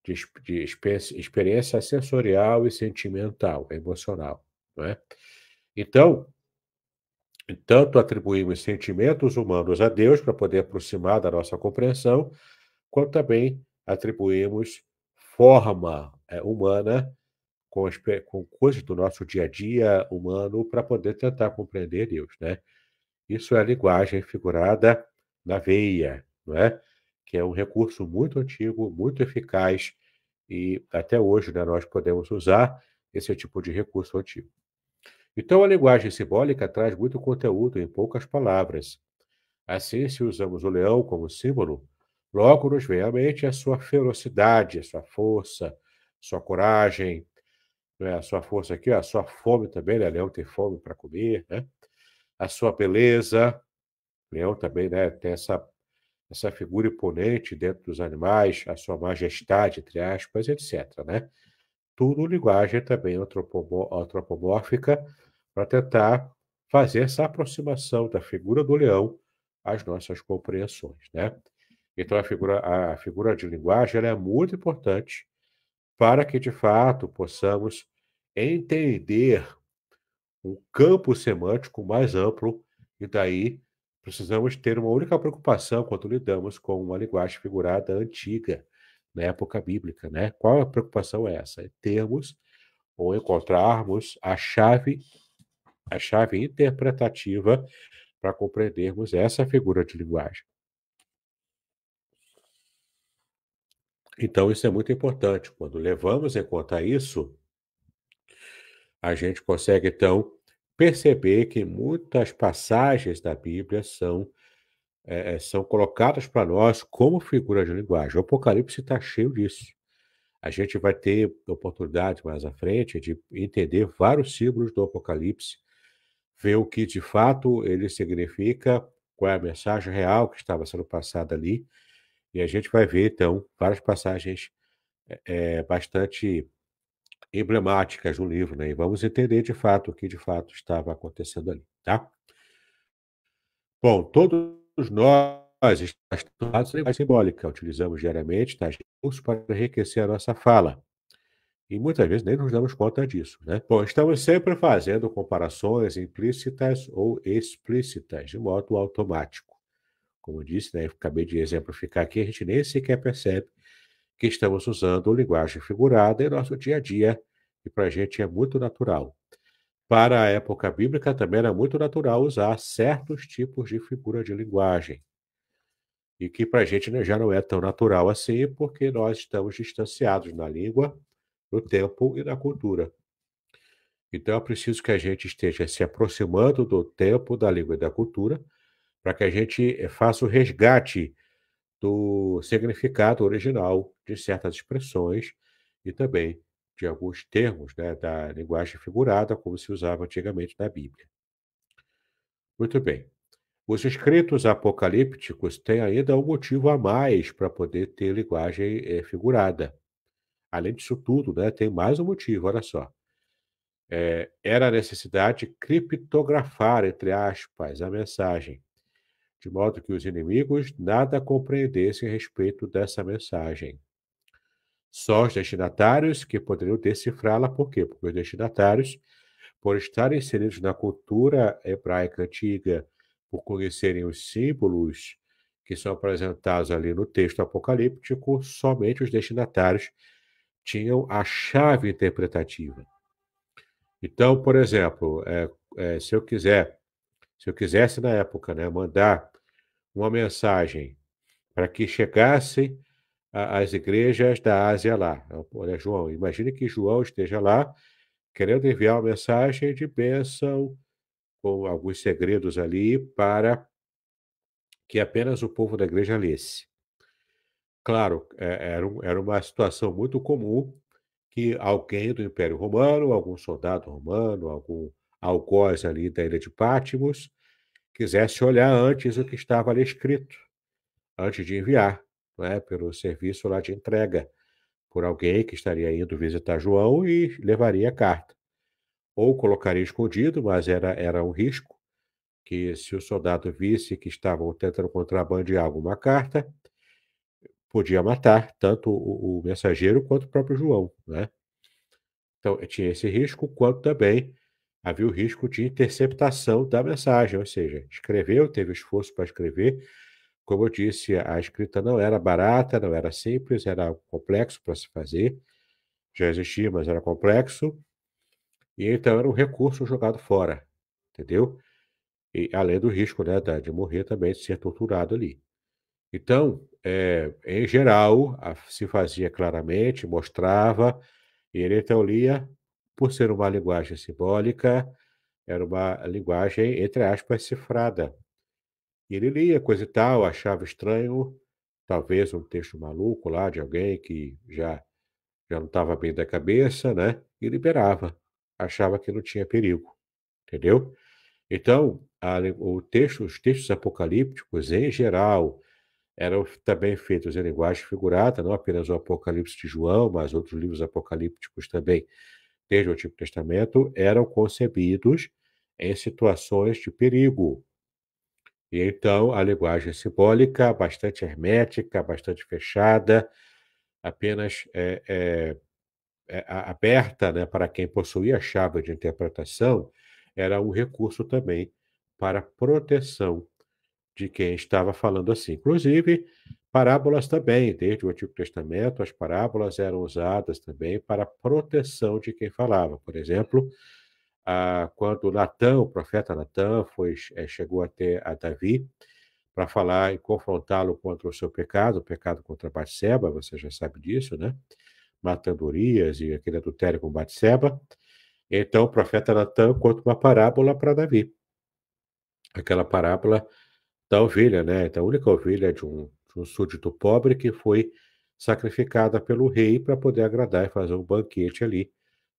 de, de experiência sensorial e sentimental, emocional. Né? Então, tanto atribuímos sentimentos humanos a Deus para poder aproximar da nossa compreensão, quanto também atribuímos forma é, humana com, as, com coisas do nosso dia a dia humano para poder tentar compreender Deus, né? Isso é a linguagem figurada na veia, não é? Que é um recurso muito antigo, muito eficaz e até hoje né, nós podemos usar esse tipo de recurso antigo. Então, a linguagem simbólica traz muito conteúdo em poucas palavras. Assim, se usamos o leão como símbolo, logo nos vem à mente a sua ferocidade, a sua força, sua coragem, né? A sua força aqui, a sua fome também, né? Leão tem fome para comer, né? A sua beleza. Leão também, né? Tem essa, essa figura imponente dentro dos animais, a sua majestade, entre aspas, etc, né? Tudo linguagem também antropomórfica para tentar fazer essa aproximação da figura do leão às nossas compreensões, né? Então a figura, a figura de linguagem é muito importante para que de fato possamos entender um campo semântico mais amplo e daí precisamos ter uma única preocupação quando lidamos com uma linguagem figurada antiga na época bíblica, né? Qual a preocupação é essa? É termos ou encontrarmos a chave a chave interpretativa para compreendermos essa figura de linguagem. Então, isso é muito importante. Quando levamos em conta isso, a gente consegue, então, perceber que muitas passagens da Bíblia são, é, são colocadas para nós como figuras de linguagem. O Apocalipse está cheio disso. A gente vai ter oportunidade mais à frente de entender vários símbolos do Apocalipse, ver o que de fato ele significa, qual é a mensagem real que estava sendo passada ali e a gente vai ver, então, várias passagens é, bastante emblemáticas do livro, né? E vamos entender de fato o que de fato estava acontecendo ali, tá? Bom, todos nós estamos em linguagem simbólica, utilizamos diariamente tais recursos para enriquecer a nossa fala. E muitas vezes nem nos damos conta disso, né? Bom, estamos sempre fazendo comparações implícitas ou explícitas de modo automático. Como eu disse, né, acabei de exemplificar aqui, a gente nem sequer percebe que estamos usando linguagem figurada em nosso dia a dia e para a gente é muito natural. Para a época bíblica também era muito natural usar certos tipos de figura de linguagem e que para a gente né, já não é tão natural assim, porque nós estamos distanciados na língua, no tempo e na cultura. Então é preciso que a gente esteja se aproximando do tempo, da língua e da cultura para que a gente eh, faça o resgate do significado original de certas expressões e também de alguns termos né, da linguagem figurada, como se usava antigamente na Bíblia. Muito bem. Os escritos apocalípticos têm ainda um motivo a mais para poder ter linguagem é, figurada. Além disso tudo, né, tem mais um motivo, olha só. É, era a necessidade de criptografar, entre aspas, a mensagem de modo que os inimigos nada compreendessem a respeito dessa mensagem. Só os destinatários que poderiam decifrá-la, por quê? Porque os destinatários, por estarem inseridos na cultura hebraica antiga, por conhecerem os símbolos que são apresentados ali no texto apocalíptico, somente os destinatários tinham a chave interpretativa. Então, por exemplo, é, é, se eu quiser, se eu quisesse na época, né, mandar uma mensagem para que chegasse às igrejas da Ásia lá. Olha, né, João, imagine que João esteja lá querendo enviar uma mensagem de bênção com alguns segredos ali para que apenas o povo da igreja lesse. Claro, é, era, era uma situação muito comum que alguém do Império Romano, algum soldado romano, algum algoz ali da ilha de Pátimos, quisesse olhar antes o que estava ali escrito, antes de enviar, né, pelo serviço lá de entrega, por alguém que estaria indo visitar João e levaria a carta. Ou colocaria escondido, mas era, era um risco, que se o soldado visse que estavam tentando contrabandear alguma carta, podia matar tanto o, o mensageiro quanto o próprio João, né? Então, tinha esse risco, quanto também havia o risco de interceptação da mensagem, ou seja, escreveu, teve esforço para escrever. Como eu disse, a escrita não era barata, não era simples, era complexo para se fazer. Já existia, mas era complexo. E então era um recurso jogado fora, entendeu? E além do risco né, de morrer também, de ser torturado ali. Então, é, em geral, a, se fazia claramente, mostrava, e ele então lia por ser uma linguagem simbólica, era uma linguagem, entre aspas, cifrada. Ele lia coisa e tal, achava estranho, talvez um texto maluco lá de alguém que já, já não estava bem da cabeça, né? E liberava, achava que não tinha perigo, entendeu? Então, a, o texto, os textos apocalípticos, em geral, eram também feitos em linguagem figurada, não apenas o Apocalipse de João, mas outros livros apocalípticos também desde o Antigo Testamento eram concebidos em situações de perigo. E então a linguagem simbólica, bastante hermética, bastante fechada, apenas é, é, é, aberta né, para quem possuía a chave de interpretação, era um recurso também para proteção de quem estava falando assim. Inclusive, parábolas também, desde o Antigo Testamento, as parábolas eram usadas também para proteção de quem falava. Por exemplo, ah, quando Natã, o profeta Natã, foi, é, chegou até a Davi para falar e confrontá-lo contra o seu pecado, o pecado contra Batseba, você já sabe disso, né? Matando Urias e aquele adultério com Batseba. Então, o profeta Natã conta uma parábola para Davi. Aquela parábola da ovelha, né? Da então, única ovelha de um, de um súdito pobre que foi sacrificada pelo rei para poder agradar e fazer um banquete ali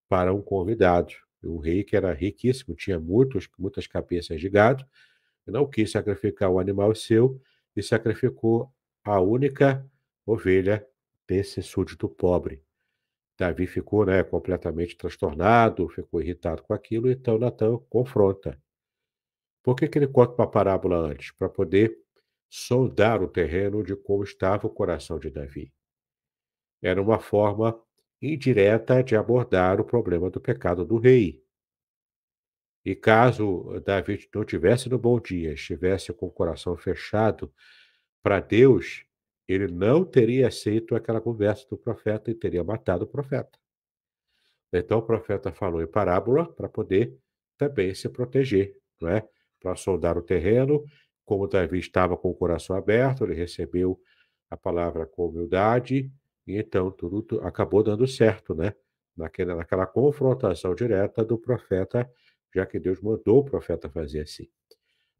para um convidado. O rei, que era riquíssimo, tinha muitos, muitas cabeças de gado, não quis sacrificar o animal seu e sacrificou a única ovelha desse súdito pobre. Davi ficou né, completamente transtornado, ficou irritado com aquilo, então Natan confronta. Por que, que ele conta uma parábola antes? Para poder sondar o terreno de como estava o coração de Davi. Era uma forma indireta de abordar o problema do pecado do rei. E caso Davi não tivesse no bom dia, estivesse com o coração fechado para Deus, ele não teria aceito aquela conversa do profeta e teria matado o profeta. Então o profeta falou em parábola para poder também se proteger, não é? para soldar o terreno. Como Davi estava com o coração aberto, ele recebeu a palavra com humildade, e então tudo acabou dando certo, né? Naquela, naquela confrontação direta do profeta, já que Deus mandou o profeta fazer assim.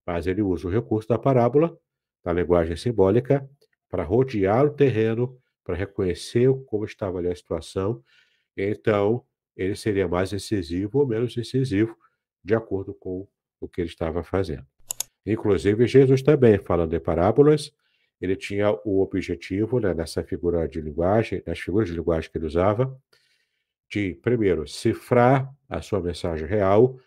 Mas ele usa o recurso da parábola, da linguagem simbólica, para rodear o terreno, para reconhecer como estava ali a situação. Então, ele seria mais incisivo ou menos incisivo, de acordo com o que ele estava fazendo. Inclusive, Jesus também, falando em parábolas, ele tinha o objetivo, né, nessa figura de linguagem, nas figuras de linguagem que ele usava, de, primeiro, cifrar a sua mensagem real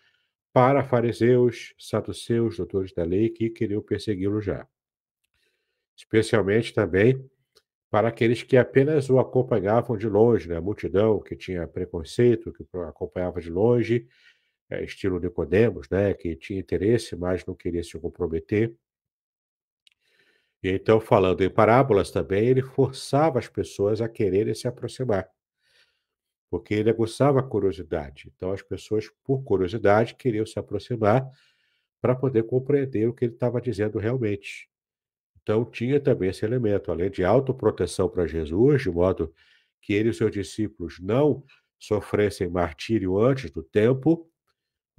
para fariseus, saduceus, doutores da lei que queriam persegui-lo já. Especialmente também para aqueles que apenas o acompanhavam de longe, né? a multidão que tinha preconceito, que acompanhava de longe é, estilo Nicodemos, né, que tinha interesse, mas não queria se comprometer. E então, falando em parábolas também, ele forçava as pessoas a quererem se aproximar, porque ele aguçava a curiosidade. Então, as pessoas, por curiosidade, queriam se aproximar para poder compreender o que ele estava dizendo realmente. Então, tinha também esse elemento, além de autoproteção para Jesus, de modo que ele e seus discípulos não sofressem martírio antes do tempo,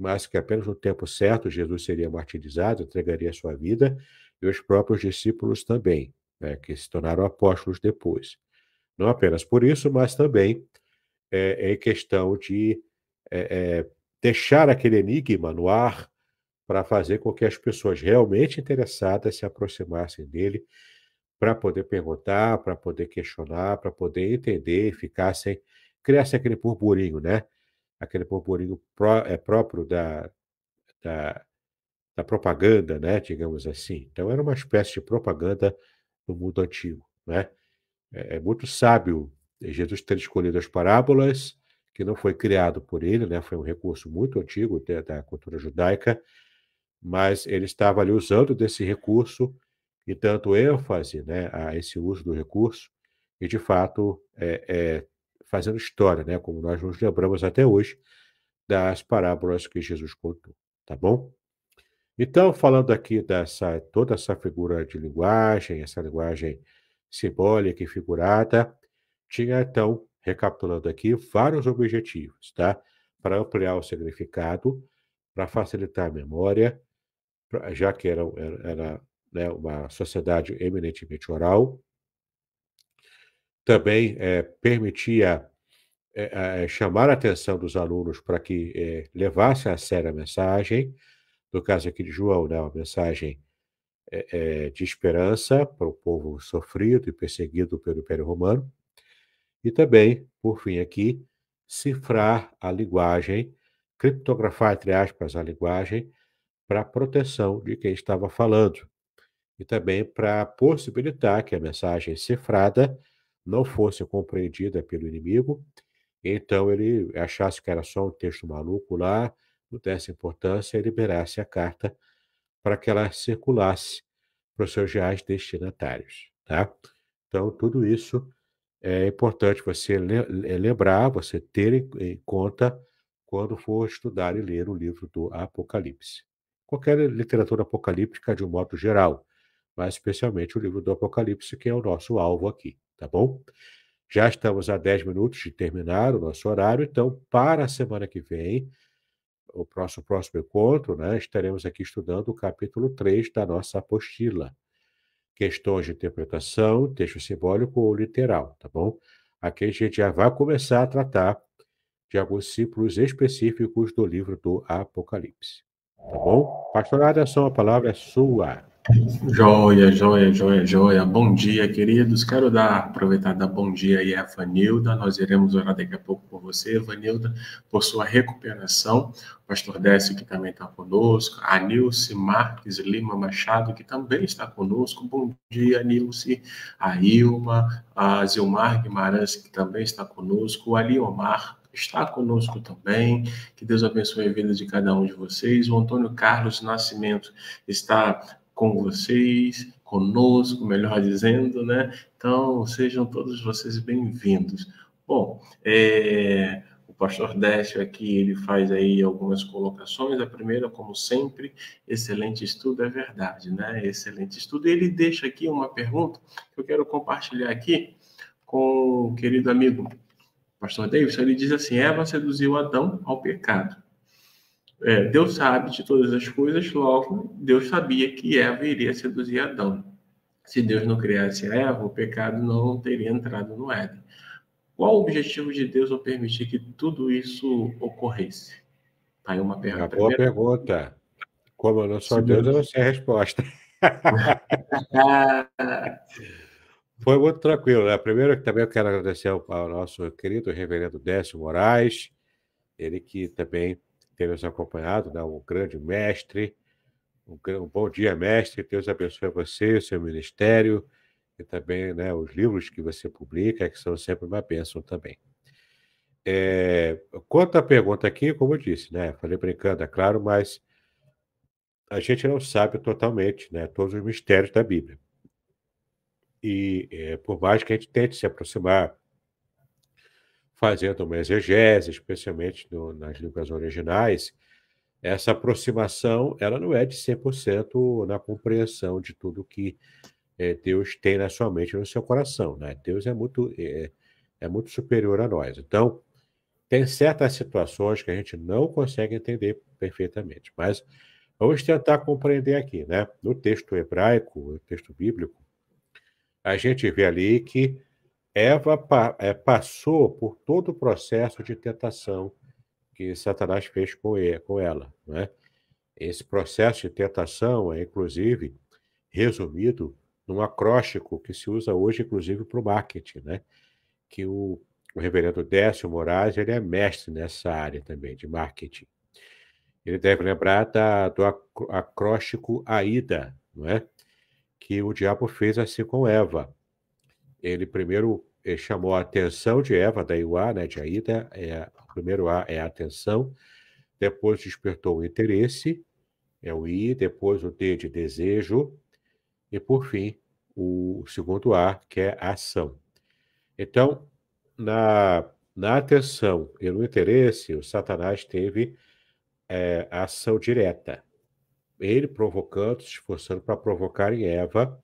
mas que apenas no tempo certo Jesus seria martirizado, entregaria sua vida, e os próprios discípulos também, né, que se tornaram apóstolos depois. Não apenas por isso, mas também é, é, em questão de é, é, deixar aquele enigma no ar para fazer com que as pessoas realmente interessadas se aproximassem dele para poder perguntar, para poder questionar, para poder entender e ficassem, criassem aquele burburinho, né? aquele burburinho pró, é, próprio da, da, da, propaganda, né, digamos assim. Então, era uma espécie de propaganda do mundo antigo. Né? É, é muito sábio Jesus ter escolhido as parábolas, que não foi criado por ele, né, foi um recurso muito antigo da, da cultura judaica, mas ele estava ali usando desse recurso e tanto ênfase né, a esse uso do recurso, e de fato é, é, fazendo história, né? Como nós nos lembramos até hoje das parábolas que Jesus contou, tá bom? Então, falando aqui dessa toda essa figura de linguagem, essa linguagem simbólica e figurada, tinha então, recapitulando aqui, vários objetivos, tá? Para ampliar o significado, para facilitar a memória, já que era, era, era né, uma sociedade eminentemente oral, também é, permitia é, é, chamar a atenção dos alunos para que levassem a sério a mensagem, no caso aqui de João, né, uma mensagem de esperança para o povo sofrido e perseguido pelo Império Romano, e também, por fim aqui, cifrar a linguagem, criptografar, entre aspas, a linguagem, para a proteção de quem estava falando, e também para possibilitar que a mensagem cifrada não fosse compreendida pelo inimigo, então ele achasse que era só um texto maluco lá, não desse importância e liberasse a carta para que ela circulasse para os seus reais destinatários, tá? Então, tudo isso é importante você é, lembrar, você ter em conta quando for estudar e ler o livro do Apocalipse. Qualquer literatura apocalíptica de um modo geral, mas especialmente o livro do Apocalipse, que é o nosso alvo aqui tá bom? Já estamos a 10 minutos de terminar o nosso horário, então, para a semana que vem, o próximo, próximo encontro, né, estaremos aqui estudando o capítulo 3 da nossa apostila. Questões de interpretação, texto simbólico ou literal, tá bom? Aqui a gente já vai começar a tratar de alguns ciclos específicos do livro do Apocalipse. Tá bom? pastor Pastorada, a palavra é sua. Joia, joia, joia, joia. Bom dia, queridos. Quero dar, aproveitar dar bom dia aí a Vanilda. Nós iremos orar daqui a pouco por você, Vanilda, por sua recuperação. O pastor Décio, que também está conosco. A Nilce Marques Lima Machado, que também está conosco. Bom dia, Nilce. A Ilma, a Zilmar Guimarães, que também está conosco. A Liomar está conosco também. Que Deus abençoe a vida de cada um de vocês. O Antônio Carlos Nascimento está com vocês, conosco, melhor dizendo, né? Então, sejam todos vocês bem-vindos. Bom, é, o pastor Décio aqui, ele faz aí algumas colocações. A primeira, como sempre, excelente estudo, é verdade, né? Excelente estudo. E ele deixa aqui uma pergunta que eu quero compartilhar aqui com o querido amigo pastor Davis. Ele diz assim, Eva é, seduziu Adão ao pecado é, Deus sabe de todas as coisas, logo Deus sabia que Eva iria seduzir Adão. Se Deus não criasse Eva, o pecado não teria entrado no Éden. Qual o objetivo de Deus ao permitir que tudo isso ocorresse? Tá aí uma pergunta. Uma boa primeira. pergunta. Como eu não sou Deus, eu não sei a resposta. Foi muito tranquilo, né? Primeiro, também eu quero agradecer ao, ao nosso querido reverendo Décio Moraes, ele que também tem nos acompanhado, né? um grande mestre. Um, um bom dia, mestre. Deus abençoe você, o seu ministério e também né, os livros que você publica, que são sempre uma bênção também. É, quanto à pergunta aqui, como eu disse, né, falei brincando, é claro, mas a gente não sabe totalmente né, todos os mistérios da Bíblia. E é, por mais que a gente tente se aproximar fazendo uma exegese, especialmente no, nas línguas originais, essa aproximação ela não é de 100% na compreensão de tudo que é, Deus tem na sua mente no seu coração. Né? Deus é muito, é, é muito superior a nós. Então, tem certas situações que a gente não consegue entender perfeitamente, mas vamos tentar compreender aqui. Né? No texto hebraico, no texto bíblico, a gente vê ali que Eva pa, é, passou por todo o processo de tentação que Satanás fez com, ele, com ela. Né? Esse processo de tentação é, inclusive, resumido num acróstico que se usa hoje, inclusive, para o marketing, né? que o, o reverendo Décio Moraes ele é mestre nessa área também de marketing. Ele deve lembrar da, do acróstico Aida, não é? que o diabo fez assim com Eva ele primeiro eh, chamou a atenção de Eva, da Iuá, né, de Aida, é, o primeiro A é a atenção, depois despertou o interesse, é o I, depois o D de desejo, e por fim o segundo A, que é ação. Então, na, na atenção e no interesse, o Satanás teve é, ação direta, ele provocando, se esforçando para provocar em Eva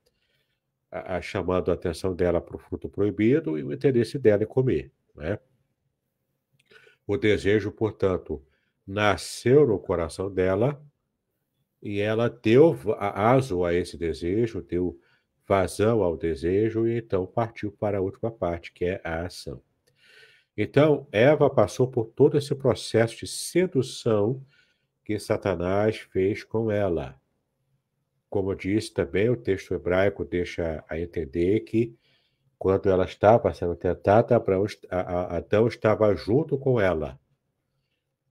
a, a chamando a atenção dela para o fruto proibido e o interesse dela em comer. Né? O desejo, portanto, nasceu no coração dela e ela deu aso a esse desejo, deu vazão ao desejo e então partiu para a última parte, que é a ação. Então, Eva passou por todo esse processo de sedução que Satanás fez com ela. Como eu disse também, o texto hebraico deixa a entender que quando ela estava sendo tentada, Abraão, Adão estava junto com ela.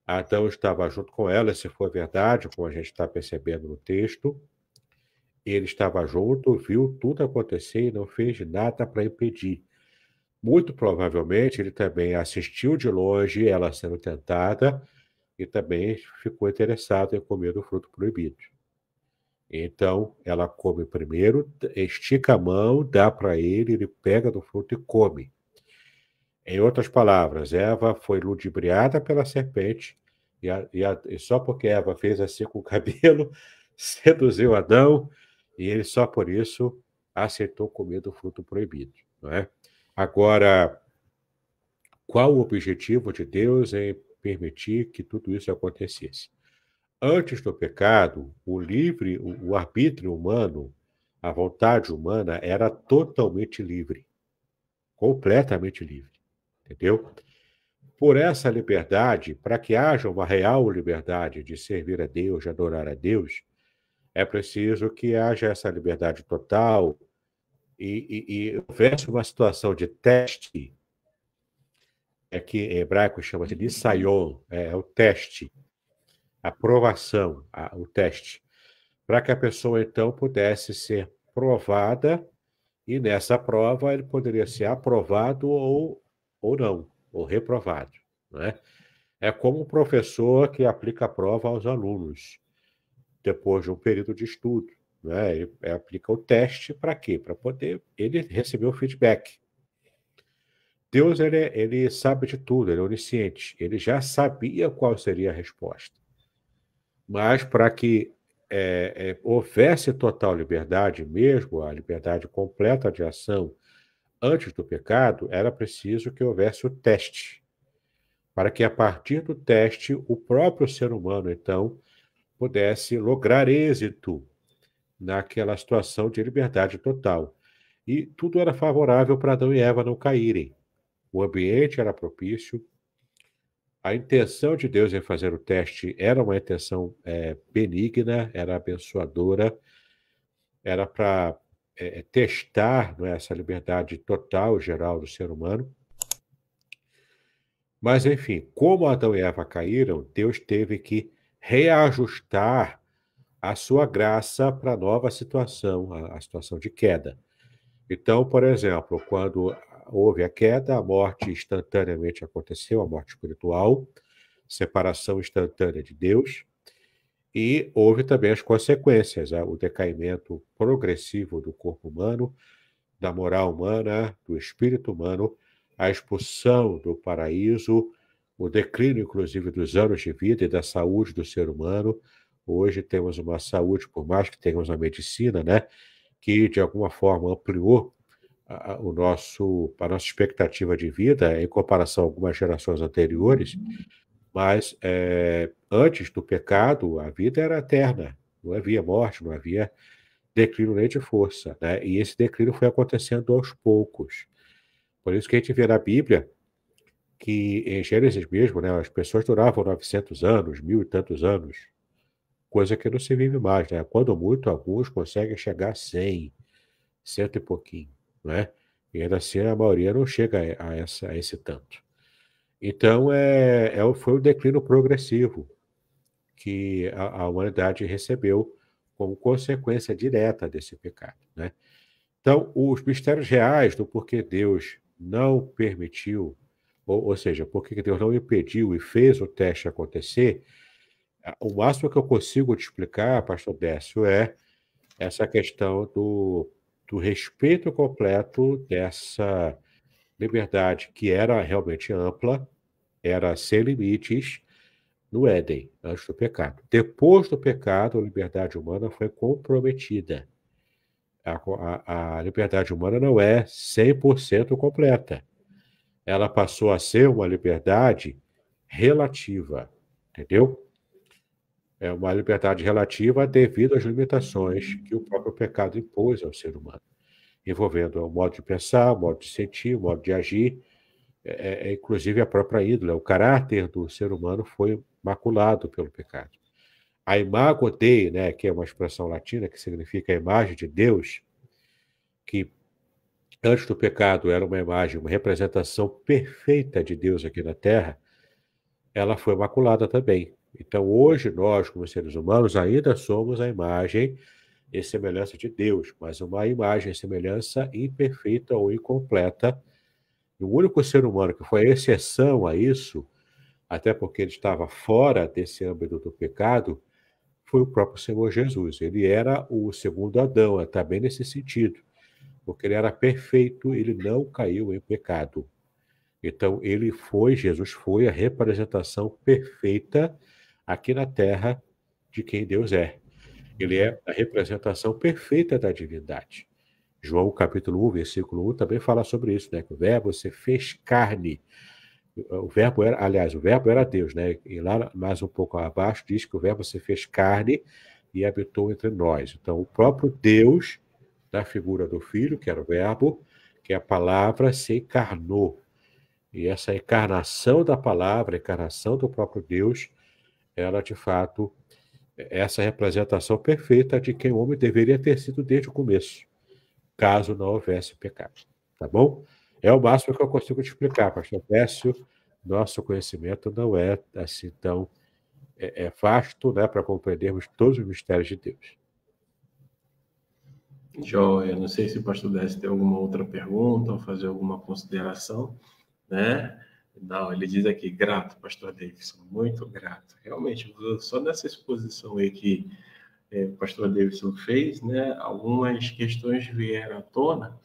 Adão estava junto com ela, se for verdade, como a gente está percebendo no texto. Ele estava junto, viu tudo acontecer e não fez nada para impedir. Muito provavelmente ele também assistiu de longe ela sendo tentada e também ficou interessado em comer do fruto proibido. Então, ela come primeiro, estica a mão, dá para ele, ele pega do fruto e come. Em outras palavras, Eva foi ludibriada pela serpente, e, a, e, a, e só porque Eva fez assim com o cabelo, seduziu Adão, e ele só por isso aceitou comer do fruto proibido. Não é? Agora, qual o objetivo de Deus em permitir que tudo isso acontecesse? Antes do pecado, o livre, o, o arbítrio humano, a vontade humana era totalmente livre, completamente livre, entendeu? Por essa liberdade, para que haja uma real liberdade de servir a Deus, de adorar a Deus, é preciso que haja essa liberdade total e, e, e houvesse uma situação de teste, é que em hebraico chama-se de sayon, é, é o teste, a aprovação, a, o teste, para que a pessoa então pudesse ser provada e nessa prova ele poderia ser aprovado ou, ou não, ou reprovado. Né? É como o professor que aplica a prova aos alunos, depois de um período de estudo. Né? Ele aplica o teste para quê? Para poder ele receber o feedback. Deus ele, é, ele sabe de tudo, ele é onisciente. Ele já sabia qual seria a resposta. Mas para que é, é, houvesse total liberdade, mesmo a liberdade completa de ação antes do pecado, era preciso que houvesse o teste. Para que a partir do teste o próprio ser humano, então, pudesse lograr êxito naquela situação de liberdade total. E tudo era favorável para Adão e Eva não caírem. O ambiente era propício, a intenção de Deus em fazer o teste era uma intenção é, benigna, era abençoadora, era para é, é, testar é, essa liberdade total, geral do ser humano. Mas, enfim, como Adão e Eva caíram, Deus teve que reajustar a sua graça para a nova situação, a, a situação de queda. Então, por exemplo, quando houve a queda, a morte instantaneamente aconteceu, a morte espiritual, separação instantânea de Deus, e houve também as consequências, né? o decaimento progressivo do corpo humano, da moral humana, do espírito humano, a expulsão do paraíso, o declínio, inclusive, dos anos de vida e da saúde do ser humano. Hoje temos uma saúde, por mais que tenhamos a medicina, né, que de alguma forma ampliou a, o nosso, a nossa expectativa de vida em comparação a algumas gerações anteriores, uhum. mas é, antes do pecado, a vida era eterna, não havia morte, não havia declínio nem de força, né? e esse declínio foi acontecendo aos poucos. Por isso que a gente vê na Bíblia que em Gênesis mesmo, né, as pessoas duravam 900 anos, mil e tantos anos, coisa que não se vive mais, né? Quando muito, alguns conseguem chegar a 100, cento e pouquinho né? E ainda assim a maioria não chega a, essa, a esse tanto. Então é, é, foi o declínio progressivo que a, a humanidade recebeu como consequência direta desse pecado, né? Então, os mistérios reais do porquê Deus não permitiu, ou, ou seja, porquê Deus não impediu e fez o teste acontecer, o máximo que eu consigo te explicar, pastor Décio, é essa questão do do respeito completo dessa liberdade que era realmente ampla, era sem limites no Éden, antes do pecado. Depois do pecado, a liberdade humana foi comprometida. A, a, a liberdade humana não é 100% completa. Ela passou a ser uma liberdade relativa, entendeu? é uma liberdade relativa devido às limitações que o próprio pecado impôs ao ser humano, envolvendo o modo de pensar, o modo de sentir, o modo de agir, é, é, é, inclusive a própria ídola. O caráter do ser humano foi maculado pelo pecado. A imago Dei, né, que é uma expressão latina que significa a imagem de Deus, que antes do pecado era uma imagem, uma representação perfeita de Deus aqui na Terra, ela foi maculada também então, hoje, nós, como seres humanos, ainda somos a imagem e semelhança de Deus, mas uma imagem e semelhança imperfeita ou incompleta. E o único ser humano que foi exceção a isso, até porque ele estava fora desse âmbito do pecado, foi o próprio Senhor Jesus. Ele era o segundo Adão, é também nesse sentido, porque ele era perfeito, ele não caiu em pecado. Então, ele foi, Jesus foi a representação perfeita aqui na terra de quem Deus é. Ele é a representação perfeita da divindade. João capítulo 1, versículo 1 também fala sobre isso, né? Que o verbo se fez carne. O verbo era, aliás, o verbo era Deus, né? E lá mais um pouco abaixo diz que o verbo se fez carne e habitou entre nós. Então, o próprio Deus, na figura do Filho, que era o verbo, que é a palavra se encarnou. E essa encarnação da palavra, encarnação do próprio Deus, era de fato essa representação perfeita de quem o homem deveria ter sido desde o começo, caso não houvesse pecado. Tá bom? É o máximo que eu consigo te explicar, pastor Décio. Nosso conhecimento não é assim tão é, é vasto né, para compreendermos todos os mistérios de Deus. Joia, não sei se o pastor Décio tem alguma outra pergunta ou fazer alguma consideração, né? Não, ele diz aqui, grato, pastor Davidson, muito grato. Realmente, só nessa exposição aí que é, o pastor Davidson fez, né, algumas questões vieram à tona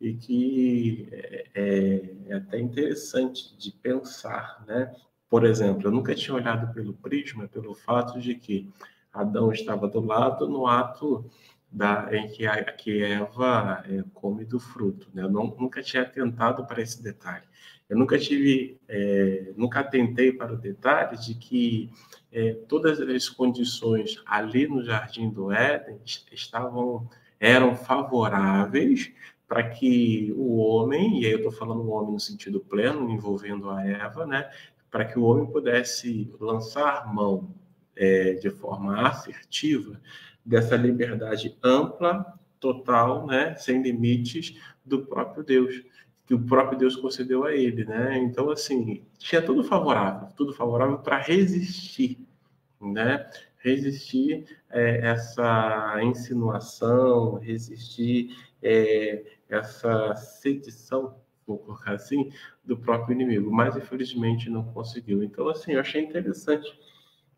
e que é, é, é até interessante de pensar, né? Por exemplo, eu nunca tinha olhado pelo prisma, é pelo fato de que Adão estava do lado no ato da, em que, a, que Eva é, come do fruto. Né? Eu não, nunca tinha atentado para esse detalhe. Eu nunca tive, é, nunca atentei para o detalhe de que é, todas as condições ali no Jardim do Éden estavam, eram favoráveis para que o homem, e aí eu estou falando o homem no sentido pleno, envolvendo a Eva, né, para que o homem pudesse lançar mão é, de forma assertiva dessa liberdade ampla, total, né, sem limites do próprio Deus que o próprio Deus concedeu a ele, né? Então, assim, tinha tudo favorável, tudo favorável para resistir, né? Resistir é, essa insinuação, resistir é, essa sedição, vou colocar assim, do próprio inimigo, mas infelizmente não conseguiu. Então, assim, eu achei interessante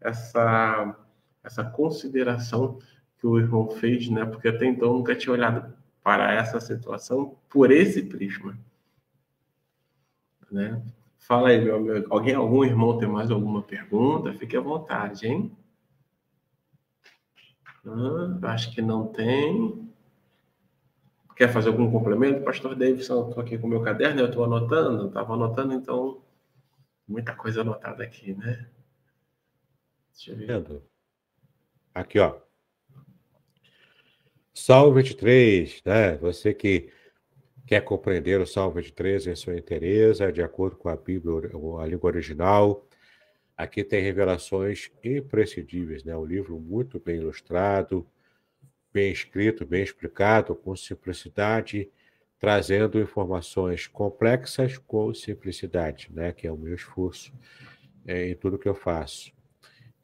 essa, essa consideração que o irmão fez, né? Porque até então nunca tinha olhado para essa situação por esse prisma. Né? Fala aí, meu Alguém, algum irmão tem mais alguma pergunta? Fique à vontade, hein? Ah, acho que não tem. Quer fazer algum complemento? Pastor Davidson, estou aqui com o meu caderno, eu estou anotando, estava anotando, então muita coisa anotada aqui, né? Deixa eu ver. Aqui, ó. salve 23, né? Você que Quer compreender o Salmo 23 em sua inteireza, de acordo com a Bíblia, a língua original? Aqui tem revelações imprescindíveis, né? Um livro muito bem ilustrado, bem escrito, bem explicado, com simplicidade, trazendo informações complexas com simplicidade, né? Que é o meu esforço é, em tudo que eu faço.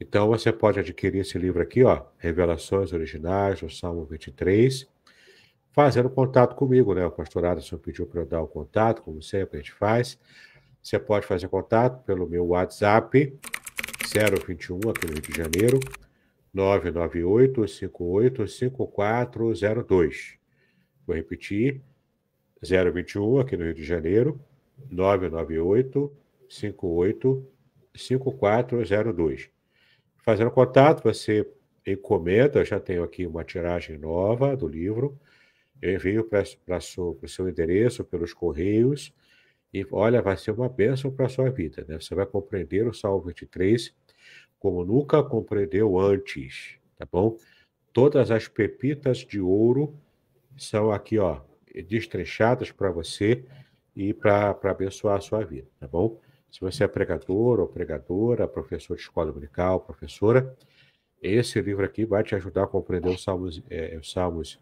Então você pode adquirir esse livro aqui, ó, Revelações Originais o Salmo 23 fazendo contato comigo, né? O pastorado só pediu para eu dar o contato, como sempre a gente faz. Você pode fazer contato pelo meu WhatsApp 021 aqui no Rio de Janeiro 998 58 5402. Vou repetir 021 aqui no Rio de Janeiro 998 58 5402. Fazendo contato, você encomenda, eu já tenho aqui uma tiragem nova do livro eu envio para o seu, seu endereço pelos correios e olha, vai ser uma bênção para a sua vida, né? Você vai compreender o Salmo 23 como nunca compreendeu antes, tá bom? Todas as pepitas de ouro são aqui, ó, destrechadas para você e para abençoar a sua vida, tá bom? Se você é pregador ou pregadora, professor de escola dominical, professora, esse livro aqui vai te ajudar a compreender os Salmos, é, os salmos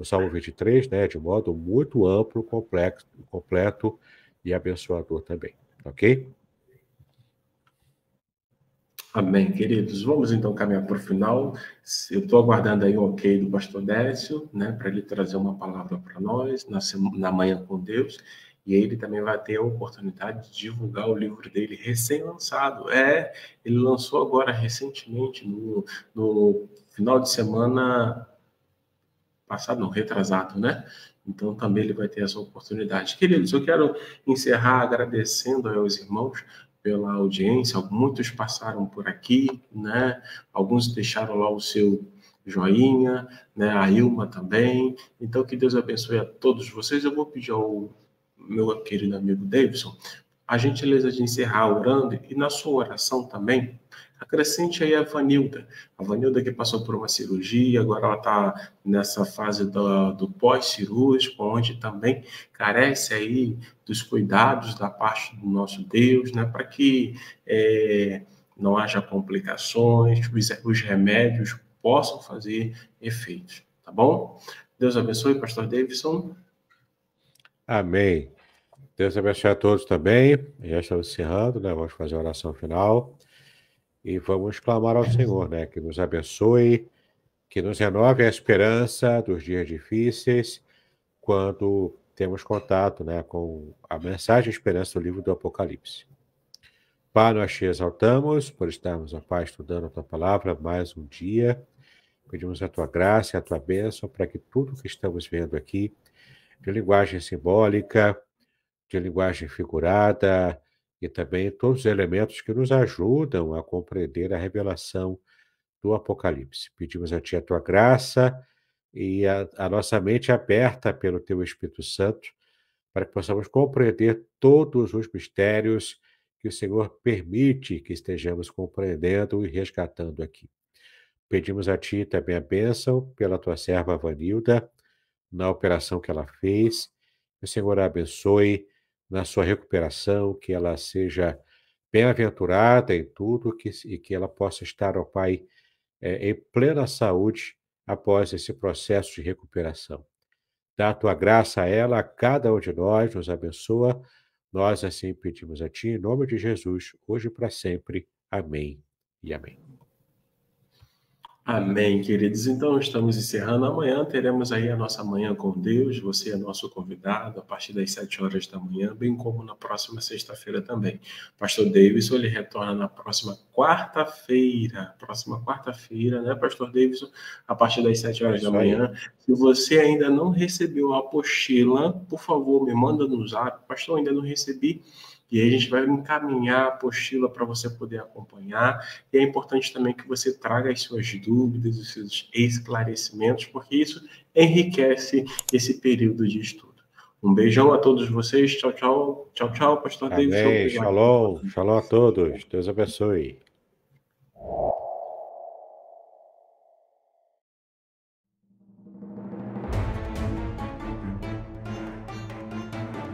no Salmo 23, né, de modo muito amplo, complexo, completo e abençoador também. Ok? Amém, queridos. Vamos então caminhar para o final. Eu estou aguardando aí o ok do pastor Décio, né, para ele trazer uma palavra para nós na, semana, na manhã com Deus. E ele também vai ter a oportunidade de divulgar o livro dele recém-lançado. É, ele lançou agora recentemente, no, no final de semana passado não, retrasado, né? Então também ele vai ter essa oportunidade. Queridos, eu quero encerrar agradecendo aos irmãos pela audiência. Muitos passaram por aqui, né? Alguns deixaram lá o seu joinha, né? A Ilma também. Então que Deus abençoe a todos vocês. Eu vou pedir ao meu querido amigo Davidson a gentileza de encerrar orando e na sua oração também Acrescente aí é a Vanilda. A Vanilda que passou por uma cirurgia, agora ela está nessa fase do, do pós-cirúrgico, onde também carece aí dos cuidados da parte do nosso Deus, né? Para que é, não haja complicações, os, os remédios possam fazer efeitos, tá bom? Deus abençoe, pastor Davidson. Amém. Deus abençoe a todos também. Já estamos encerrando, né? Vamos fazer a oração final e vamos clamar ao Senhor, né? Que nos abençoe, que nos renove a esperança dos dias difíceis, quando temos contato, né, com a mensagem de esperança do livro do Apocalipse. Pai, nós te exaltamos por estarmos, a Pai, estudando a tua palavra mais um dia. Pedimos a tua graça e a tua bênção para que tudo que estamos vendo aqui, de linguagem simbólica, de linguagem figurada, e também todos os elementos que nos ajudam a compreender a revelação do Apocalipse. Pedimos a Ti a Tua graça e a, a nossa mente aberta pelo Teu Espírito Santo para que possamos compreender todos os mistérios que o Senhor permite que estejamos compreendendo e resgatando aqui. Pedimos a Ti também a bênção pela Tua serva Vanilda, na operação que ela fez. Que o Senhor a abençoe na sua recuperação, que ela seja bem-aventurada em tudo que, e que ela possa estar, ó Pai, é, em plena saúde após esse processo de recuperação. Dá a tua graça a ela, a cada um de nós, nos abençoa. Nós assim pedimos a Ti, em nome de Jesus, hoje e para sempre. Amém e amém. Amém, queridos. Então, estamos encerrando. Amanhã teremos aí a nossa manhã com Deus. Você é nosso convidado a partir das 7 horas da manhã, bem como na próxima sexta-feira também. Pastor Davidson, ele retorna na próxima quarta-feira. Próxima quarta-feira, né, Pastor Davidson? A partir das 7 horas da manhã. Se você ainda não recebeu a apostila, por favor, me manda no zap. Pastor, ainda não recebi e aí a gente vai encaminhar a apostila para você poder acompanhar. E é importante também que você traga as suas dúvidas, os seus esclarecimentos, porque isso enriquece esse período de estudo. Um beijão a todos vocês. Tchau, tchau. Tchau, tchau, pastor Amém. David. Shalom. Shalom a todos. Deus abençoe.